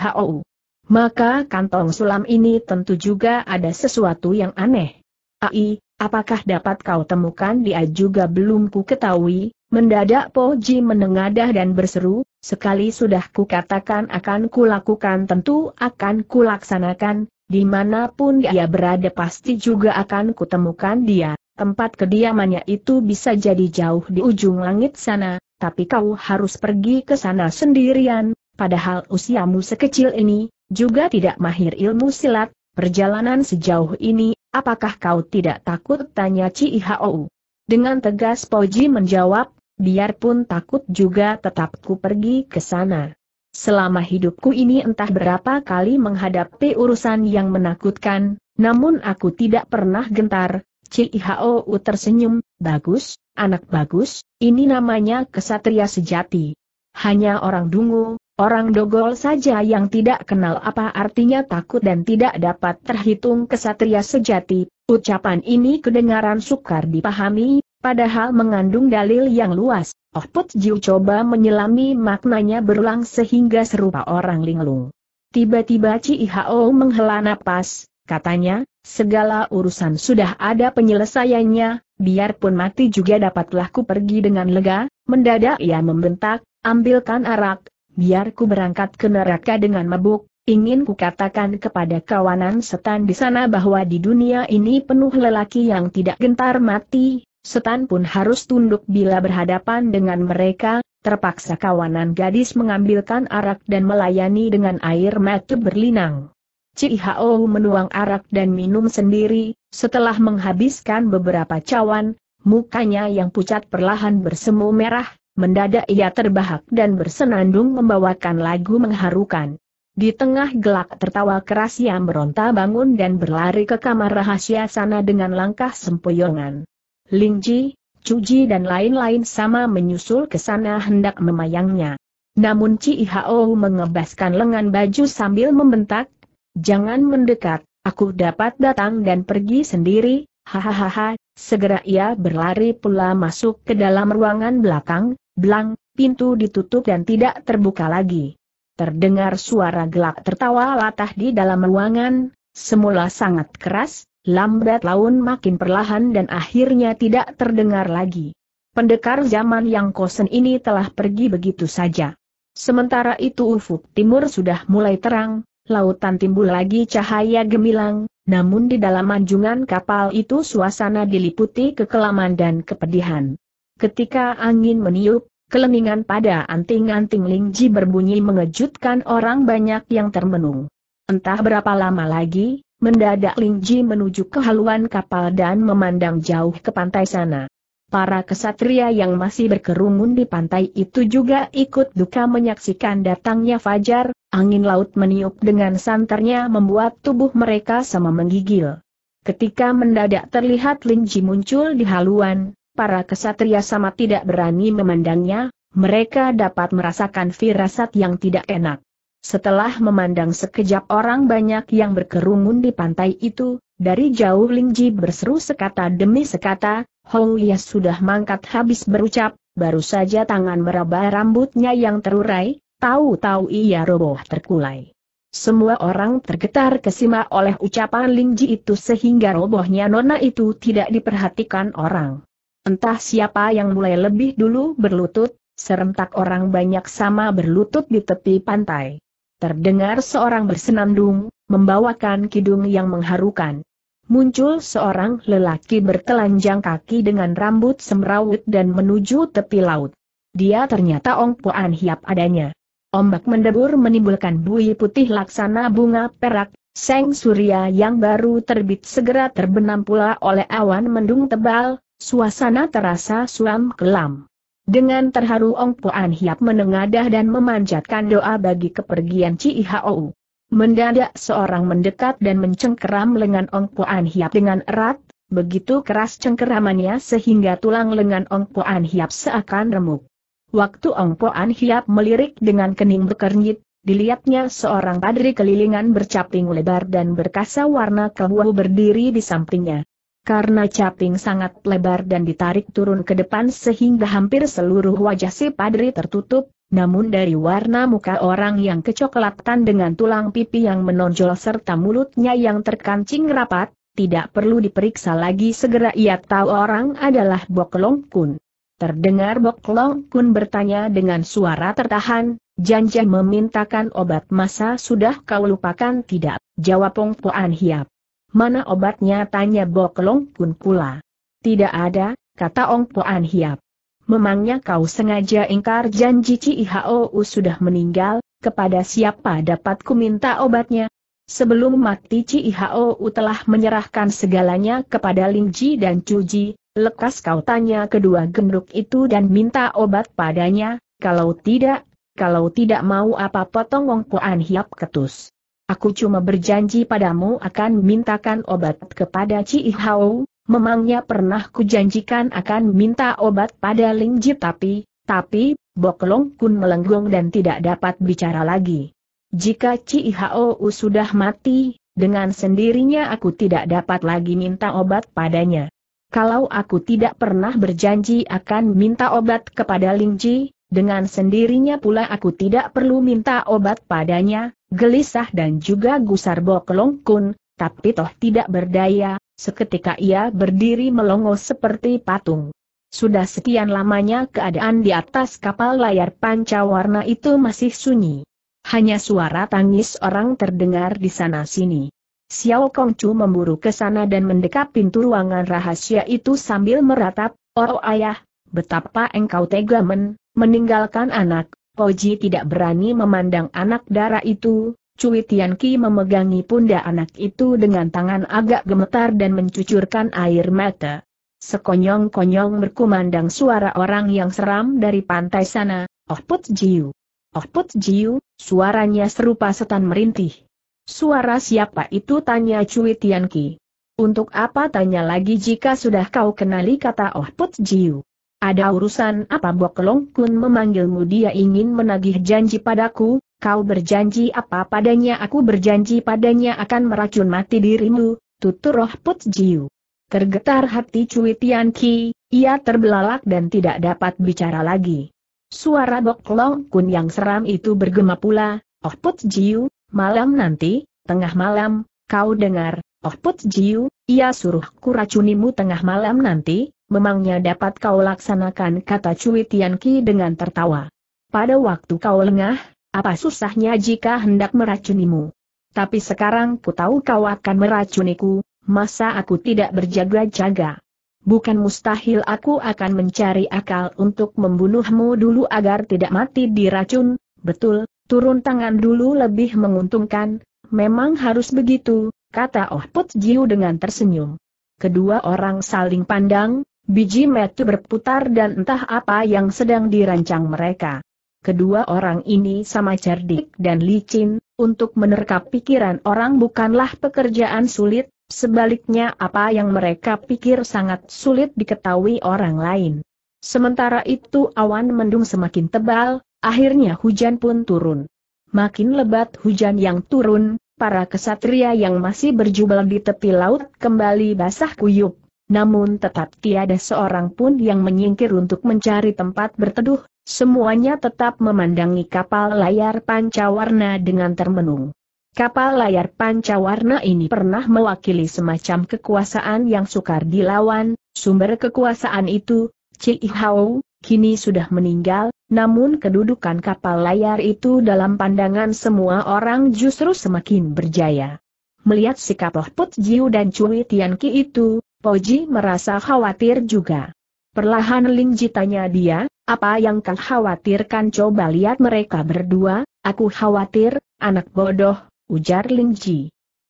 Maka kantong sulam ini tentu juga ada sesuatu yang aneh. Ai, apakah dapat kau temukan dia juga belum ku ketahui, mendadak Poji menengadah dan berseru, Sekali sudah kukatakan akan kulakukan tentu akan kulaksanakan, dimanapun dia berada pasti juga akan kutemukan dia. Tempat kediamannya itu bisa jadi jauh di ujung langit sana, tapi kau harus pergi ke sana sendirian, padahal usiamu sekecil ini, juga tidak mahir ilmu silat, perjalanan sejauh ini, apakah kau tidak takut tanya Cihou. Dengan tegas Poji menjawab, biarpun takut juga tetap ku pergi ke sana. Selama hidupku ini entah berapa kali menghadapi urusan yang menakutkan, namun aku tidak pernah gentar. Cihou tersenyum, bagus, anak bagus, ini namanya kesatria sejati. Hanya orang dungu, orang dogol saja yang tidak kenal apa artinya takut dan tidak dapat terhitung kesatria sejati. Ucapan ini kedengaran sukar dipahami, padahal mengandung dalil yang luas. Oh Put Jiu coba menyelami maknanya berulang sehingga serupa orang linglung. Tiba-tiba Ci Hao menghela napas, katanya, segala urusan sudah ada penyelesaiannya, biarpun mati juga dapatlah ku pergi dengan lega, mendadak ia membentak, ambilkan arak, biar ku berangkat ke neraka dengan mabuk, ingin kukatakan kepada kawanan setan di sana bahwa di dunia ini penuh lelaki yang tidak gentar mati, Setan pun harus tunduk bila berhadapan dengan mereka, terpaksa kawanan gadis mengambilkan arak dan melayani dengan air mata berlinang. Cihao menuang arak dan minum sendiri, setelah menghabiskan beberapa cawan, mukanya yang pucat perlahan bersemu merah, mendadak ia terbahak dan bersenandung membawakan lagu mengharukan. Di tengah gelak tertawa keras ia meronta bangun dan berlari ke kamar rahasia sana dengan langkah sempoyongan. Lingji, Cuji dan lain-lain sama menyusul ke sana hendak memayangnya. Namun Cihao Hao mengebaskan lengan baju sambil membentak, Jangan mendekat, aku dapat datang dan pergi sendiri, hahaha, segera ia berlari pula masuk ke dalam ruangan belakang, belang, pintu ditutup dan tidak terbuka lagi. Terdengar suara gelak tertawa latah di dalam ruangan, semula sangat keras, lambat laun makin perlahan dan akhirnya tidak terdengar lagi. Pendekar zaman yang kosen ini telah pergi begitu saja. Sementara itu ufuk timur sudah mulai terang, lautan timbul lagi cahaya gemilang, namun di dalam anjungan kapal itu suasana diliputi kekelaman dan kepedihan. Ketika angin meniup, keleningan pada anting-anting lingji berbunyi mengejutkan orang banyak yang termenung. Entah berapa lama lagi, Mendadak Ling Ji menuju ke haluan kapal dan memandang jauh ke pantai sana. Para kesatria yang masih berkerumun di pantai itu juga ikut duka menyaksikan datangnya fajar, angin laut meniup dengan santernya membuat tubuh mereka sama menggigil. Ketika mendadak terlihat Linji muncul di haluan, para kesatria sama tidak berani memandangnya, mereka dapat merasakan firasat yang tidak enak. Setelah memandang sekejap orang banyak yang berkerumun di pantai itu, dari jauh Lingji berseru sekata demi sekata, Hong Yas sudah mangkat habis berucap, baru saja tangan meraba rambutnya yang terurai, tahu-tahu ia roboh terkulai. Semua orang tergetar kesima oleh ucapan Lingji itu sehingga robohnya nona itu tidak diperhatikan orang. Entah siapa yang mulai lebih dulu berlutut, serentak orang banyak sama berlutut di tepi pantai. Terdengar seorang bersenandung, membawakan kidung yang mengharukan. Muncul seorang lelaki bertelanjang kaki dengan rambut semrawut dan menuju tepi laut. Dia ternyata Ong Hiap adanya. Ombak mendebur menimbulkan bui putih laksana bunga perak, seng surya yang baru terbit segera terbenam pula oleh awan mendung tebal, suasana terasa suam kelam. Dengan terharu Ong Puan Hiap menengadah dan memanjatkan doa bagi kepergian Ci Hau. Mendadak seorang mendekat dan mencengkeram lengan Ong Puan Hiap dengan erat, begitu keras cengkeramannya sehingga tulang lengan Ong Puan Hiap seakan remuk. Waktu Ong Puan Hiap melirik dengan kening berkernyit, dilihatnya seorang padri kelilingan bercaping lebar dan berkasa warna keluar berdiri di sampingnya karena caping sangat lebar dan ditarik turun ke depan sehingga hampir seluruh wajah si padri tertutup, namun dari warna muka orang yang kecoklatan dengan tulang pipi yang menonjol serta mulutnya yang terkancing rapat, tidak perlu diperiksa lagi segera ia tahu orang adalah Boklong Kun. Terdengar Boklong Kun bertanya dengan suara tertahan, Janjian memintakan obat masa sudah kau lupakan tidak, jawab Pong Poan Hiap. Mana obatnya tanya Boklong pun pula. Tidak ada, kata Ong An Hiap. Memangnya kau sengaja ingkar janji Cihou sudah meninggal, kepada siapa dapat ku minta obatnya? Sebelum mati Cihou telah menyerahkan segalanya kepada Ling Ji dan Chu Ji, lekas kau tanya kedua genduk itu dan minta obat padanya, kalau tidak, kalau tidak mau apa potong Wong An Hiap ketus. Aku cuma berjanji padamu akan mintakan obat kepada Ci Hao, memangnya pernah kujanjikan akan minta obat pada Ling Ji tapi, tapi, Boklong Kun melenggong dan tidak dapat bicara lagi. Jika Ci Hao sudah mati, dengan sendirinya aku tidak dapat lagi minta obat padanya. Kalau aku tidak pernah berjanji akan minta obat kepada Ling Ji, dengan sendirinya pula aku tidak perlu minta obat padanya, gelisah dan juga gusar Bokelong Kun, tapi toh tidak berdaya, seketika ia berdiri melongo seperti patung. Sudah sekian lamanya keadaan di atas kapal layar panca warna itu masih sunyi. Hanya suara tangis orang terdengar di sana-sini. Xiao Kongcu memburu ke sana dan mendekat pintu ruangan rahasia itu sambil meratap, Oh ayah, betapa engkau tega men, Meninggalkan anak, Poji tidak berani memandang anak darah itu, Cui Tianqi memegangi pundak anak itu dengan tangan agak gemetar dan mencucurkan air mata. Sekonyong-konyong berkumandang suara orang yang seram dari pantai sana, Oh Put Jiu. Oh Put Jiu, suaranya serupa setan merintih. Suara siapa itu tanya Cui Tianqi. Untuk apa tanya lagi jika sudah kau kenali kata Oh Put Jiu. Ada urusan apa Bok Long Kun memanggilmu dia ingin menagih janji padaku, kau berjanji apa padanya aku berjanji padanya akan meracun mati dirimu, tutur roh Put Jiu. Tergetar hati Cui Tian Ki, ia terbelalak dan tidak dapat bicara lagi. Suara Bok Long Kun yang seram itu bergema pula, Oh Put Jiu, malam nanti, tengah malam, kau dengar, Oh Put Jiu, ia suruhku racunimu tengah malam nanti, memangnya dapat kau laksanakan kata Cui Tianqi dengan tertawa. Pada waktu kau lengah, apa susahnya jika hendak meracunimu? Tapi sekarang ku tahu kau akan meracuniku, masa aku tidak berjaga-jaga? Bukan mustahil aku akan mencari akal untuk membunuhmu dulu agar tidak mati diracun, betul, turun tangan dulu lebih menguntungkan, memang harus begitu, kata Oh Put Jiu dengan tersenyum. Kedua orang saling pandang, Biji metu berputar dan entah apa yang sedang dirancang mereka. Kedua orang ini sama cerdik dan licin, untuk menerkap pikiran orang bukanlah pekerjaan sulit, sebaliknya apa yang mereka pikir sangat sulit diketahui orang lain. Sementara itu awan mendung semakin tebal, akhirnya hujan pun turun. Makin lebat hujan yang turun, para kesatria yang masih berjubel di tepi laut kembali basah kuyup namun tetap tiada seorang pun yang menyingkir untuk mencari tempat berteduh, semuanya tetap memandangi kapal layar pancawarna dengan termenung. Kapal layar pancawarna ini pernah mewakili semacam kekuasaan yang sukar dilawan, sumber kekuasaan itu, Hao, kini sudah meninggal, namun kedudukan kapal layar itu dalam pandangan semua orang justru semakin berjaya. Melihat sikap Loh Put Jiu dan Cui Tianqi itu, Poji merasa khawatir juga. Perlahan Ling tanya dia, apa yang kau khawatirkan coba lihat mereka berdua, aku khawatir, anak bodoh, ujar Ling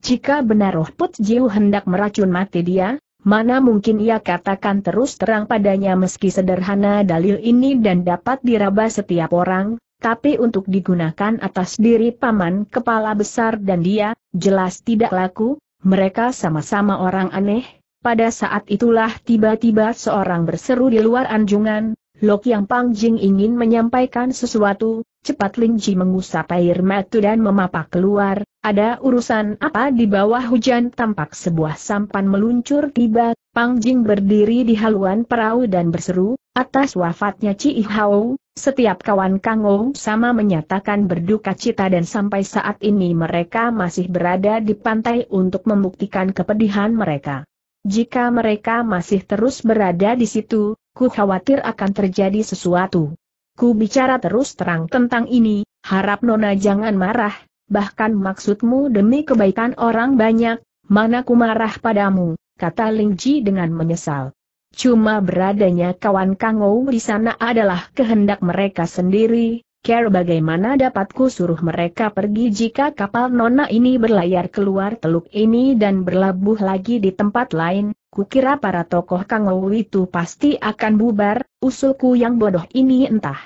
Jika benar roh Put Jiu hendak meracun mati dia, mana mungkin ia katakan terus terang padanya meski sederhana dalil ini dan dapat diraba setiap orang, tapi untuk digunakan atas diri paman kepala besar dan dia, jelas tidak laku, mereka sama-sama orang aneh, pada saat itulah tiba-tiba seorang berseru di luar anjungan, Lok Yang Pang Jing ingin menyampaikan sesuatu, cepat Ling Linji mengusap air mata dan memapak keluar, ada urusan apa di bawah hujan tampak sebuah sampan meluncur tiba, Pang Jing berdiri di haluan perahu dan berseru, atas wafatnya Ci Hao, setiap kawan Kangou sama menyatakan berduka cita dan sampai saat ini mereka masih berada di pantai untuk membuktikan kepedihan mereka. Jika mereka masih terus berada di situ, ku khawatir akan terjadi sesuatu. Ku bicara terus terang tentang ini, harap Nona jangan marah, bahkan maksudmu demi kebaikan orang banyak, mana ku marah padamu, kata Ling Ji dengan menyesal. Cuma beradanya kawan Kangou di sana adalah kehendak mereka sendiri, Care bagaimana dapatku suruh mereka pergi jika kapal nona ini berlayar keluar teluk ini dan berlabuh lagi di tempat lain, kukira para tokoh kangau itu pasti akan bubar, usulku yang bodoh ini entah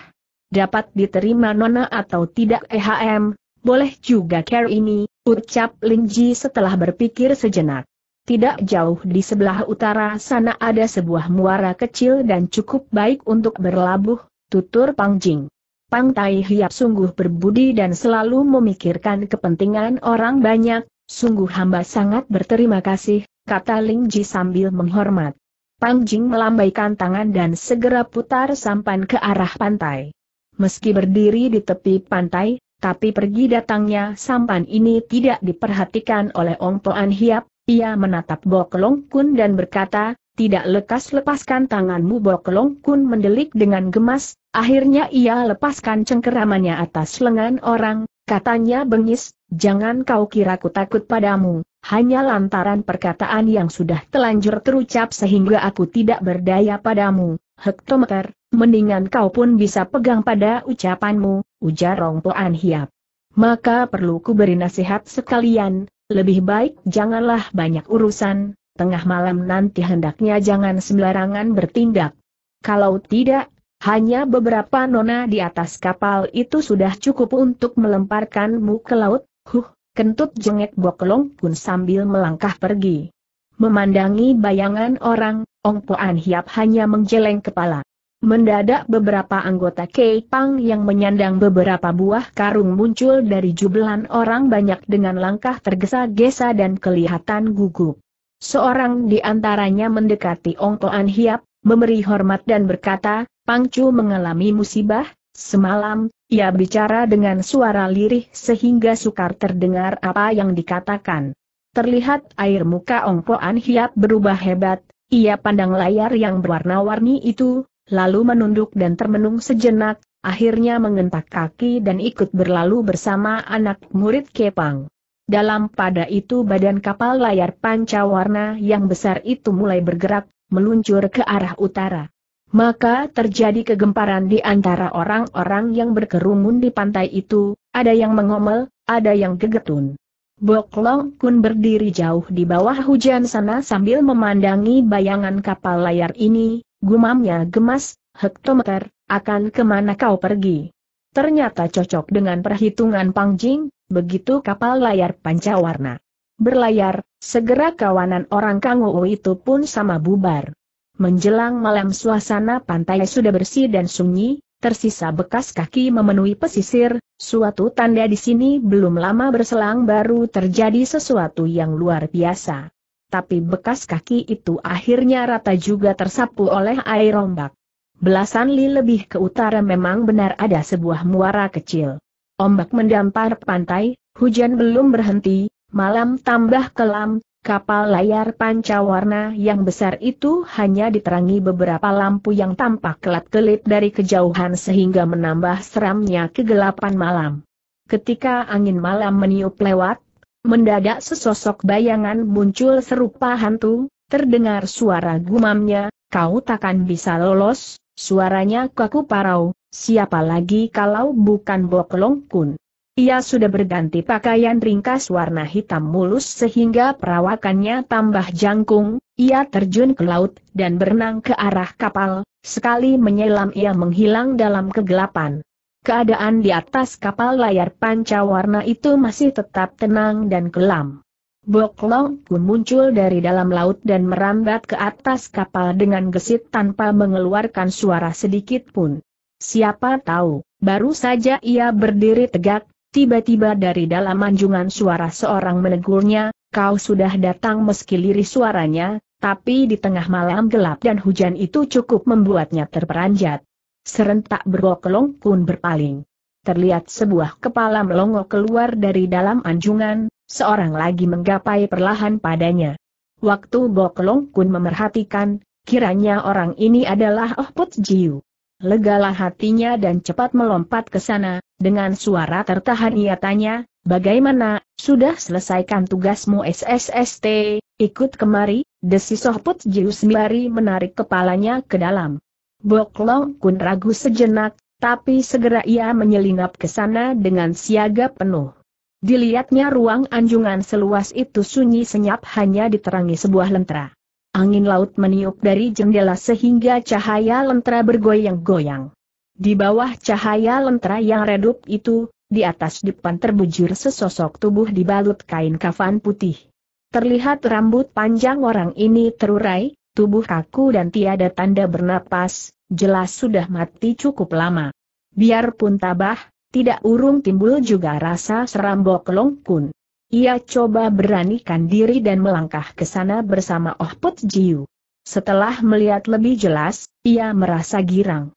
dapat diterima nona atau tidak EHM, boleh juga Care ini, ucap Linji setelah berpikir sejenak. Tidak jauh di sebelah utara sana ada sebuah muara kecil dan cukup baik untuk berlabuh, tutur Pangjing. Pang Tai Hiap sungguh berbudi dan selalu memikirkan kepentingan orang banyak, sungguh hamba sangat berterima kasih, kata Ling Ji sambil menghormat. Pang Jing melambaikan tangan dan segera putar sampan ke arah pantai. Meski berdiri di tepi pantai, tapi pergi datangnya sampan ini tidak diperhatikan oleh Ong Toan Hiap, ia menatap Bok Long Kun dan berkata, tidak lekas lepaskan tanganmu Bok Long Kun mendelik dengan gemas, akhirnya ia lepaskan cengkeramannya atas lengan orang, katanya bengis, jangan kau kira ku takut padamu, hanya lantaran perkataan yang sudah telanjur terucap sehingga aku tidak berdaya padamu, hektometer, mendingan kau pun bisa pegang pada ucapanmu, ujar Rongpoan Hiap. Maka perlu ku beri nasihat sekalian, lebih baik janganlah banyak urusan, tengah malam nanti hendaknya jangan sembarangan bertindak. Kalau tidak, hanya beberapa nona di atas kapal itu sudah cukup untuk melemparkanmu ke laut, huh, kentut jengek boklong pun sambil melangkah pergi. Memandangi bayangan orang, Ong Poan Hiap hanya menggeleng kepala. Mendadak beberapa anggota Keipang yang menyandang beberapa buah karung muncul dari jubelan orang banyak dengan langkah tergesa-gesa dan kelihatan gugup. Seorang di antaranya mendekati Ong Toan Hiap, memberi hormat dan berkata, Pangcu mengalami musibah, semalam, ia bicara dengan suara lirih sehingga sukar terdengar apa yang dikatakan. Terlihat air muka Ong Toan Hiap berubah hebat, ia pandang layar yang berwarna-warni itu, lalu menunduk dan termenung sejenak, akhirnya mengentak kaki dan ikut berlalu bersama anak murid Kepang. Dalam pada itu badan kapal layar panca warna yang besar itu mulai bergerak, meluncur ke arah utara. Maka terjadi kegemparan di antara orang-orang yang berkerumun di pantai itu, ada yang mengomel, ada yang gegetun. Boklong Kun berdiri jauh di bawah hujan sana sambil memandangi bayangan kapal layar ini, gumamnya gemas, hektometer, akan kemana kau pergi? Ternyata cocok dengan perhitungan Pangjing, Begitu kapal layar panca warna berlayar, segera kawanan orang Kangou itu pun sama bubar. Menjelang malam suasana pantai sudah bersih dan sunyi, tersisa bekas kaki memenuhi pesisir, suatu tanda di sini belum lama berselang baru terjadi sesuatu yang luar biasa. Tapi bekas kaki itu akhirnya rata juga tersapu oleh air ombak. Belasan li lebih ke utara memang benar ada sebuah muara kecil. Ombak mendampar pantai, hujan belum berhenti, malam tambah kelam, kapal layar pancawarna yang besar itu hanya diterangi beberapa lampu yang tampak kelat kelip dari kejauhan sehingga menambah seramnya kegelapan malam. Ketika angin malam meniup lewat, mendadak sesosok bayangan muncul serupa hantu, terdengar suara gumamnya, kau takkan bisa lolos, suaranya kaku parau, siapa lagi kalau bukan Boklong Kun. Ia sudah berganti pakaian ringkas warna hitam mulus sehingga perawakannya tambah jangkung, ia terjun ke laut dan berenang ke arah kapal, sekali menyelam ia menghilang dalam kegelapan. Keadaan di atas kapal layar panca warna itu masih tetap tenang dan kelam. Boklong pun muncul dari dalam laut dan merambat ke atas kapal dengan gesit tanpa mengeluarkan suara sedikit pun. Siapa tahu, baru saja ia berdiri tegak, tiba-tiba dari dalam anjungan suara seorang menegurnya, kau sudah datang meski lirih suaranya, tapi di tengah malam gelap dan hujan itu cukup membuatnya terperanjat. Serentak berokelong kun berpaling. Terlihat sebuah kepala melongo keluar dari dalam anjungan, seorang lagi menggapai perlahan padanya. Waktu Long Kun memerhatikan, kiranya orang ini adalah Oh Put Jiu legalah hatinya dan cepat melompat ke sana, dengan suara tertahan ia tanya, bagaimana, sudah selesaikan tugasmu SSST, ikut kemari, desi sohput Jius Mari menarik kepalanya ke dalam. Boklong kun ragu sejenak, tapi segera ia menyelinap ke sana dengan siaga penuh. Dilihatnya ruang anjungan seluas itu sunyi senyap hanya diterangi sebuah lentera. Angin laut meniup dari jendela sehingga cahaya lentera bergoyang-goyang. Di bawah cahaya lentera yang redup itu, di atas depan terbujur sesosok tubuh dibalut kain kafan putih. Terlihat rambut panjang orang ini terurai, tubuh kaku dan tiada tanda bernapas, jelas sudah mati cukup lama. Biarpun tabah, tidak urung timbul juga rasa serambok longkun. Ia coba beranikan diri dan melangkah ke sana bersama Oh Put Jiu. Setelah melihat lebih jelas, ia merasa girang.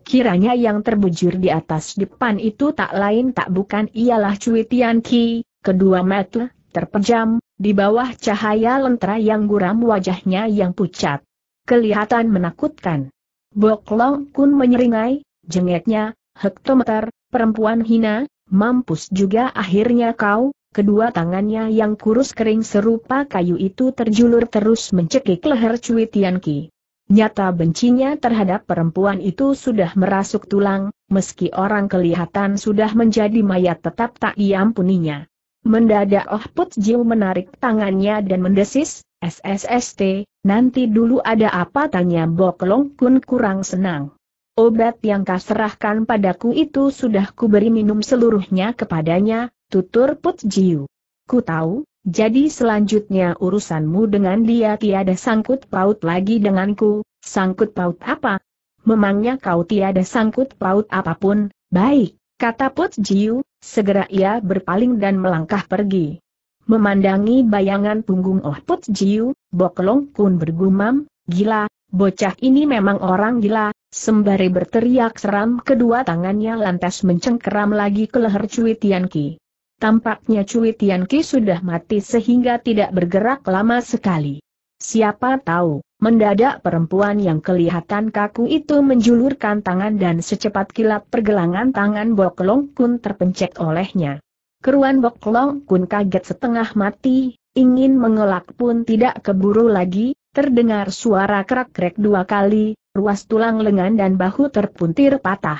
Kiranya yang terbujur di atas depan itu tak lain tak bukan ialah Cui Tian Ki, kedua mata, terpejam, di bawah cahaya lentera yang guram wajahnya yang pucat. Kelihatan menakutkan. Long Kun menyeringai, jengeknya, hektometer, perempuan hina, mampus juga akhirnya kau, Kedua tangannya yang kurus kering serupa kayu itu terjulur terus mencekik leher Cui Tianqi. Nyata bencinya terhadap perempuan itu sudah merasuk tulang, meski orang kelihatan sudah menjadi mayat tetap tak diampuninya. Mendadak Oh Put Jiu menarik tangannya dan mendesis, SSST, nanti dulu ada apa tanya Bok Long Kun kurang senang. Obat yang kau serahkan padaku itu sudah kuberi minum seluruhnya kepadanya, tutur Put Jiu. Ku tahu, jadi selanjutnya urusanmu dengan dia tiada sangkut paut lagi denganku, sangkut paut apa? Memangnya kau tiada sangkut paut apapun, baik, kata Put Jiu, segera ia berpaling dan melangkah pergi. Memandangi bayangan punggung Oh Put Jiu, Boklong Kun bergumam, Gila, bocah ini memang orang gila, sembari berteriak seram kedua tangannya lantas mencengkeram lagi ke leher Cui Tianqi. Tampaknya Cui Tianqi sudah mati sehingga tidak bergerak lama sekali. Siapa tahu, mendadak perempuan yang kelihatan kaku itu menjulurkan tangan dan secepat kilat pergelangan tangan Boklong Kun terpencet olehnya. Keruan Boklong Kun kaget setengah mati, ingin mengelak pun tidak keburu lagi, Terdengar suara krek krek dua kali, ruas tulang lengan dan bahu terpuntir patah.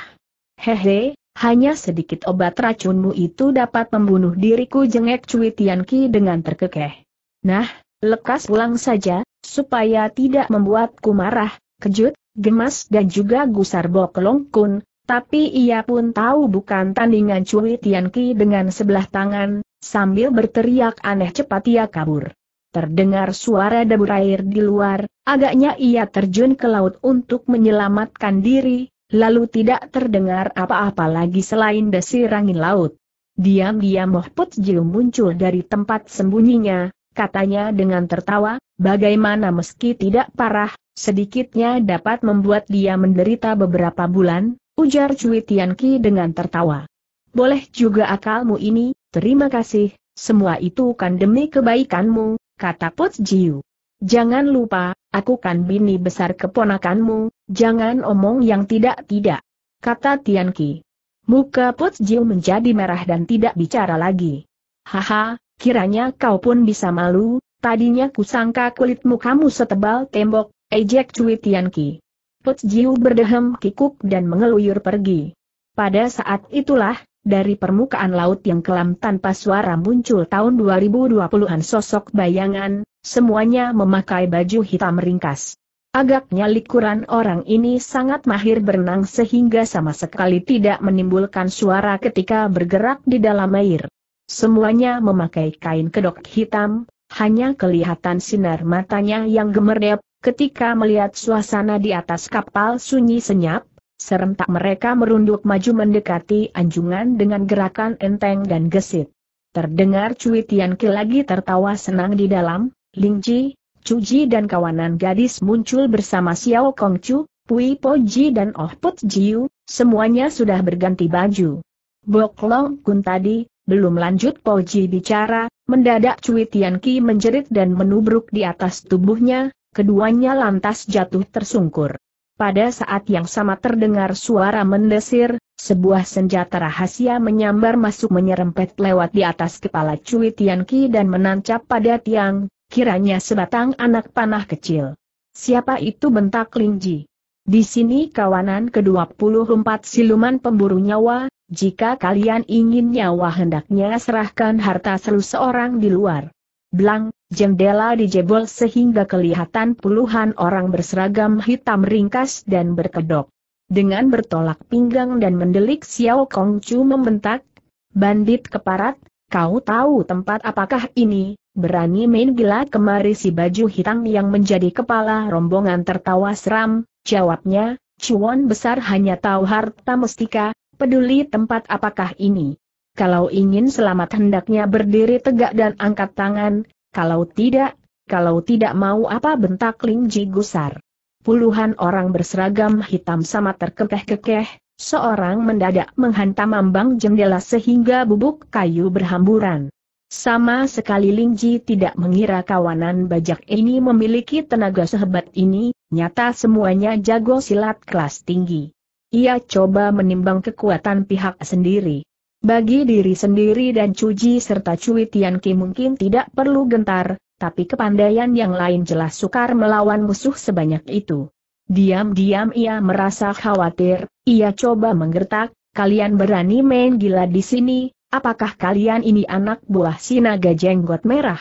Hehe, hanya sedikit obat racunmu itu dapat membunuh diriku jengek Cui Tianqi dengan terkekeh. Nah, lekas pulang saja, supaya tidak membuatku marah, kejut, gemas dan juga gusar bok longkun, tapi ia pun tahu bukan tandingan Cui Tianqi dengan sebelah tangan, sambil berteriak aneh cepat ia kabur. Terdengar suara debur air di luar, agaknya ia terjun ke laut untuk menyelamatkan diri, lalu tidak terdengar apa-apa lagi selain desir angin laut. Diam-diam Mohput Jiu muncul dari tempat sembunyinya, katanya dengan tertawa, bagaimana meski tidak parah, sedikitnya dapat membuat dia menderita beberapa bulan, ujar Cui Tianqi dengan tertawa. Boleh juga akalmu ini, terima kasih, semua itu kan demi kebaikanmu, kata Pot Jiu. Jangan lupa, aku kan bini besar keponakanmu, jangan omong yang tidak-tidak. Kata Tian Ki. Muka Pot Jiu menjadi merah dan tidak bicara lagi. Haha, kiranya kau pun bisa malu, tadinya kusangka kulitmu kamu setebal tembok, ejek cuit Tian Ki. Pot Jiu berdehem kikuk dan mengeluyur pergi. Pada saat itulah, dari permukaan laut yang kelam tanpa suara muncul tahun 2020-an sosok bayangan, semuanya memakai baju hitam ringkas. Agaknya likuran orang ini sangat mahir berenang sehingga sama sekali tidak menimbulkan suara ketika bergerak di dalam air. Semuanya memakai kain kedok hitam, hanya kelihatan sinar matanya yang gemerdep, ketika melihat suasana di atas kapal sunyi senyap, Serentak mereka merunduk maju mendekati anjungan dengan gerakan enteng dan gesit. Terdengar Cui Tianqi lagi tertawa senang di dalam, Ling Ji, Chu Ji dan kawanan gadis muncul bersama Xiao Chu, Pui Poji dan Oh Put Jiu, semuanya sudah berganti baju. Bok Long Kun tadi, belum lanjut Poji bicara, mendadak Cui Tianqi menjerit dan menubruk di atas tubuhnya, keduanya lantas jatuh tersungkur. Pada saat yang sama terdengar suara mendesir, sebuah senjata rahasia menyambar masuk menyerempet lewat di atas kepala Cui Tianqi dan menancap pada tiang, kiranya sebatang anak panah kecil. Siapa itu bentak Lingji? Di sini kawanan ke-24 siluman pemburu nyawa, jika kalian ingin nyawa hendaknya serahkan harta seru seorang di luar. Blang, Jendela dijebol sehingga kelihatan puluhan orang berseragam hitam ringkas dan berkedok. Dengan bertolak pinggang dan mendelik Xiao Kong Chu membentak, Bandit keparat, kau tahu tempat apakah ini, berani main gila kemari si baju hitam yang menjadi kepala rombongan tertawa seram, jawabnya, cuan besar hanya tahu harta mustika, peduli tempat apakah ini. Kalau ingin selamat hendaknya berdiri tegak dan angkat tangan, kalau tidak, kalau tidak mau apa bentak Ling Ji gusar. Puluhan orang berseragam hitam sama terkekeh-kekeh, seorang mendadak menghantam ambang jendela sehingga bubuk kayu berhamburan. Sama sekali Ling Ji tidak mengira kawanan bajak ini memiliki tenaga sehebat ini, nyata semuanya jago silat kelas tinggi. Ia coba menimbang kekuatan pihak sendiri. Bagi diri sendiri dan Cuji serta Cui Ki mungkin tidak perlu gentar, tapi kepandaian yang lain jelas sukar melawan musuh sebanyak itu. Diam-diam ia merasa khawatir, ia coba menggertak, kalian berani main gila di sini, apakah kalian ini anak buah sinaga jenggot merah?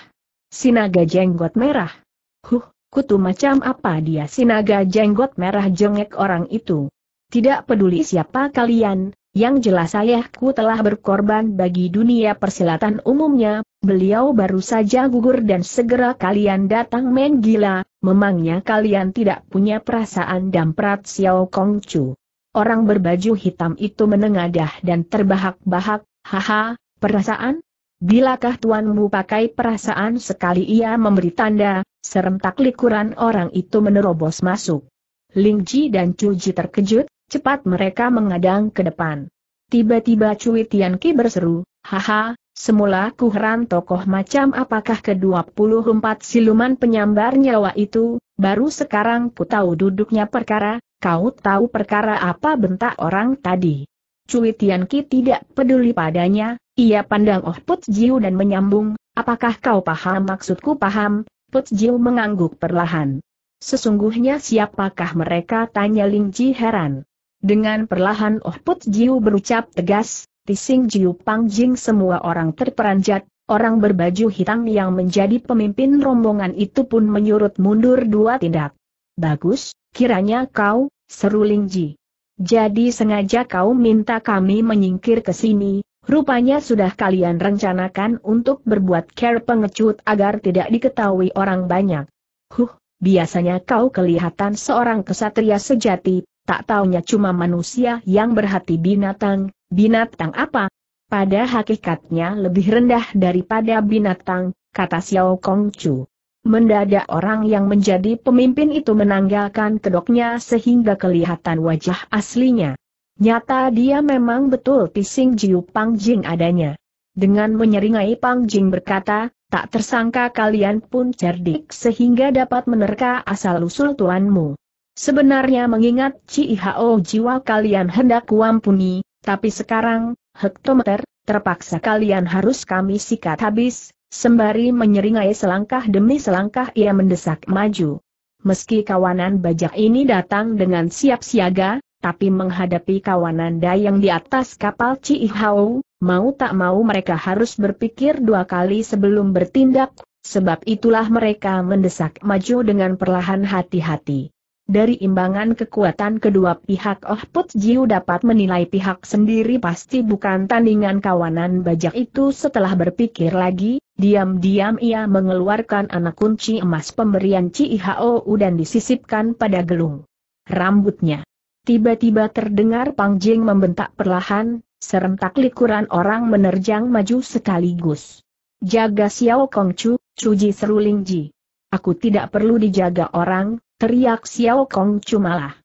Sinaga jenggot merah? Huh, kutu macam apa dia sinaga jenggot merah jengek orang itu? Tidak peduli siapa kalian, yang jelas ayahku telah berkorban bagi dunia persilatan umumnya, beliau baru saja gugur dan segera kalian datang main gila, memangnya kalian tidak punya perasaan damprat Xiao Kong Chu. Orang berbaju hitam itu menengadah dan terbahak-bahak, haha, perasaan? Bilakah tuanmu pakai perasaan sekali ia memberi tanda, serentak likuran orang itu menerobos masuk. Ling Ji dan Chu Ji terkejut, Cepat mereka mengadang ke depan. Tiba-tiba Cui Tianqi berseru, Haha, semula ku heran tokoh macam apakah ke-24 siluman penyambar nyawa itu, baru sekarang ku tahu duduknya perkara, kau tahu perkara apa bentak orang tadi. Cui Tianqi tidak peduli padanya, ia pandang Oh Put Jiu dan menyambung, apakah kau paham maksudku paham, Put Jiu mengangguk perlahan. Sesungguhnya siapakah mereka tanya Ling Ji heran. Dengan perlahan Oh Put Jiu berucap tegas, Tising Jiu Pang Jing semua orang terperanjat, orang berbaju hitam yang menjadi pemimpin rombongan itu pun menyurut mundur dua tindak. Bagus, kiranya kau, seru Ling Ji. Jadi sengaja kau minta kami menyingkir ke sini, rupanya sudah kalian rencanakan untuk berbuat care pengecut agar tidak diketahui orang banyak. Huh, biasanya kau kelihatan seorang kesatria sejati, tak taunya cuma manusia yang berhati binatang, binatang apa? Pada hakikatnya lebih rendah daripada binatang, kata Xiao Kong Chu. Mendadak orang yang menjadi pemimpin itu menanggalkan kedoknya sehingga kelihatan wajah aslinya. Nyata dia memang betul pising Jiu Pang Jing adanya. Dengan menyeringai Pang Jing berkata, tak tersangka kalian pun cerdik sehingga dapat menerka asal-usul tuanmu. Sebenarnya mengingat Cihao jiwa kalian hendak kuampuni, tapi sekarang, hektometer, terpaksa kalian harus kami sikat habis, sembari menyeringai selangkah demi selangkah ia mendesak maju. Meski kawanan bajak ini datang dengan siap siaga, tapi menghadapi kawanan dayang di atas kapal Cihao, mau tak mau mereka harus berpikir dua kali sebelum bertindak, sebab itulah mereka mendesak maju dengan perlahan hati-hati. Dari imbangan kekuatan kedua pihak Oh Put Jiu dapat menilai pihak sendiri pasti bukan tandingan kawanan bajak itu setelah berpikir lagi, diam-diam ia mengeluarkan anak kunci emas pemberian Cihou dan disisipkan pada gelung rambutnya. Tiba-tiba terdengar Pang Jing membentak perlahan, serentak likuran orang menerjang maju sekaligus. Jaga Xiao Kongcu, Ji Seruling Ji. Aku tidak perlu dijaga orang, teriak Xiao Kong cumalah.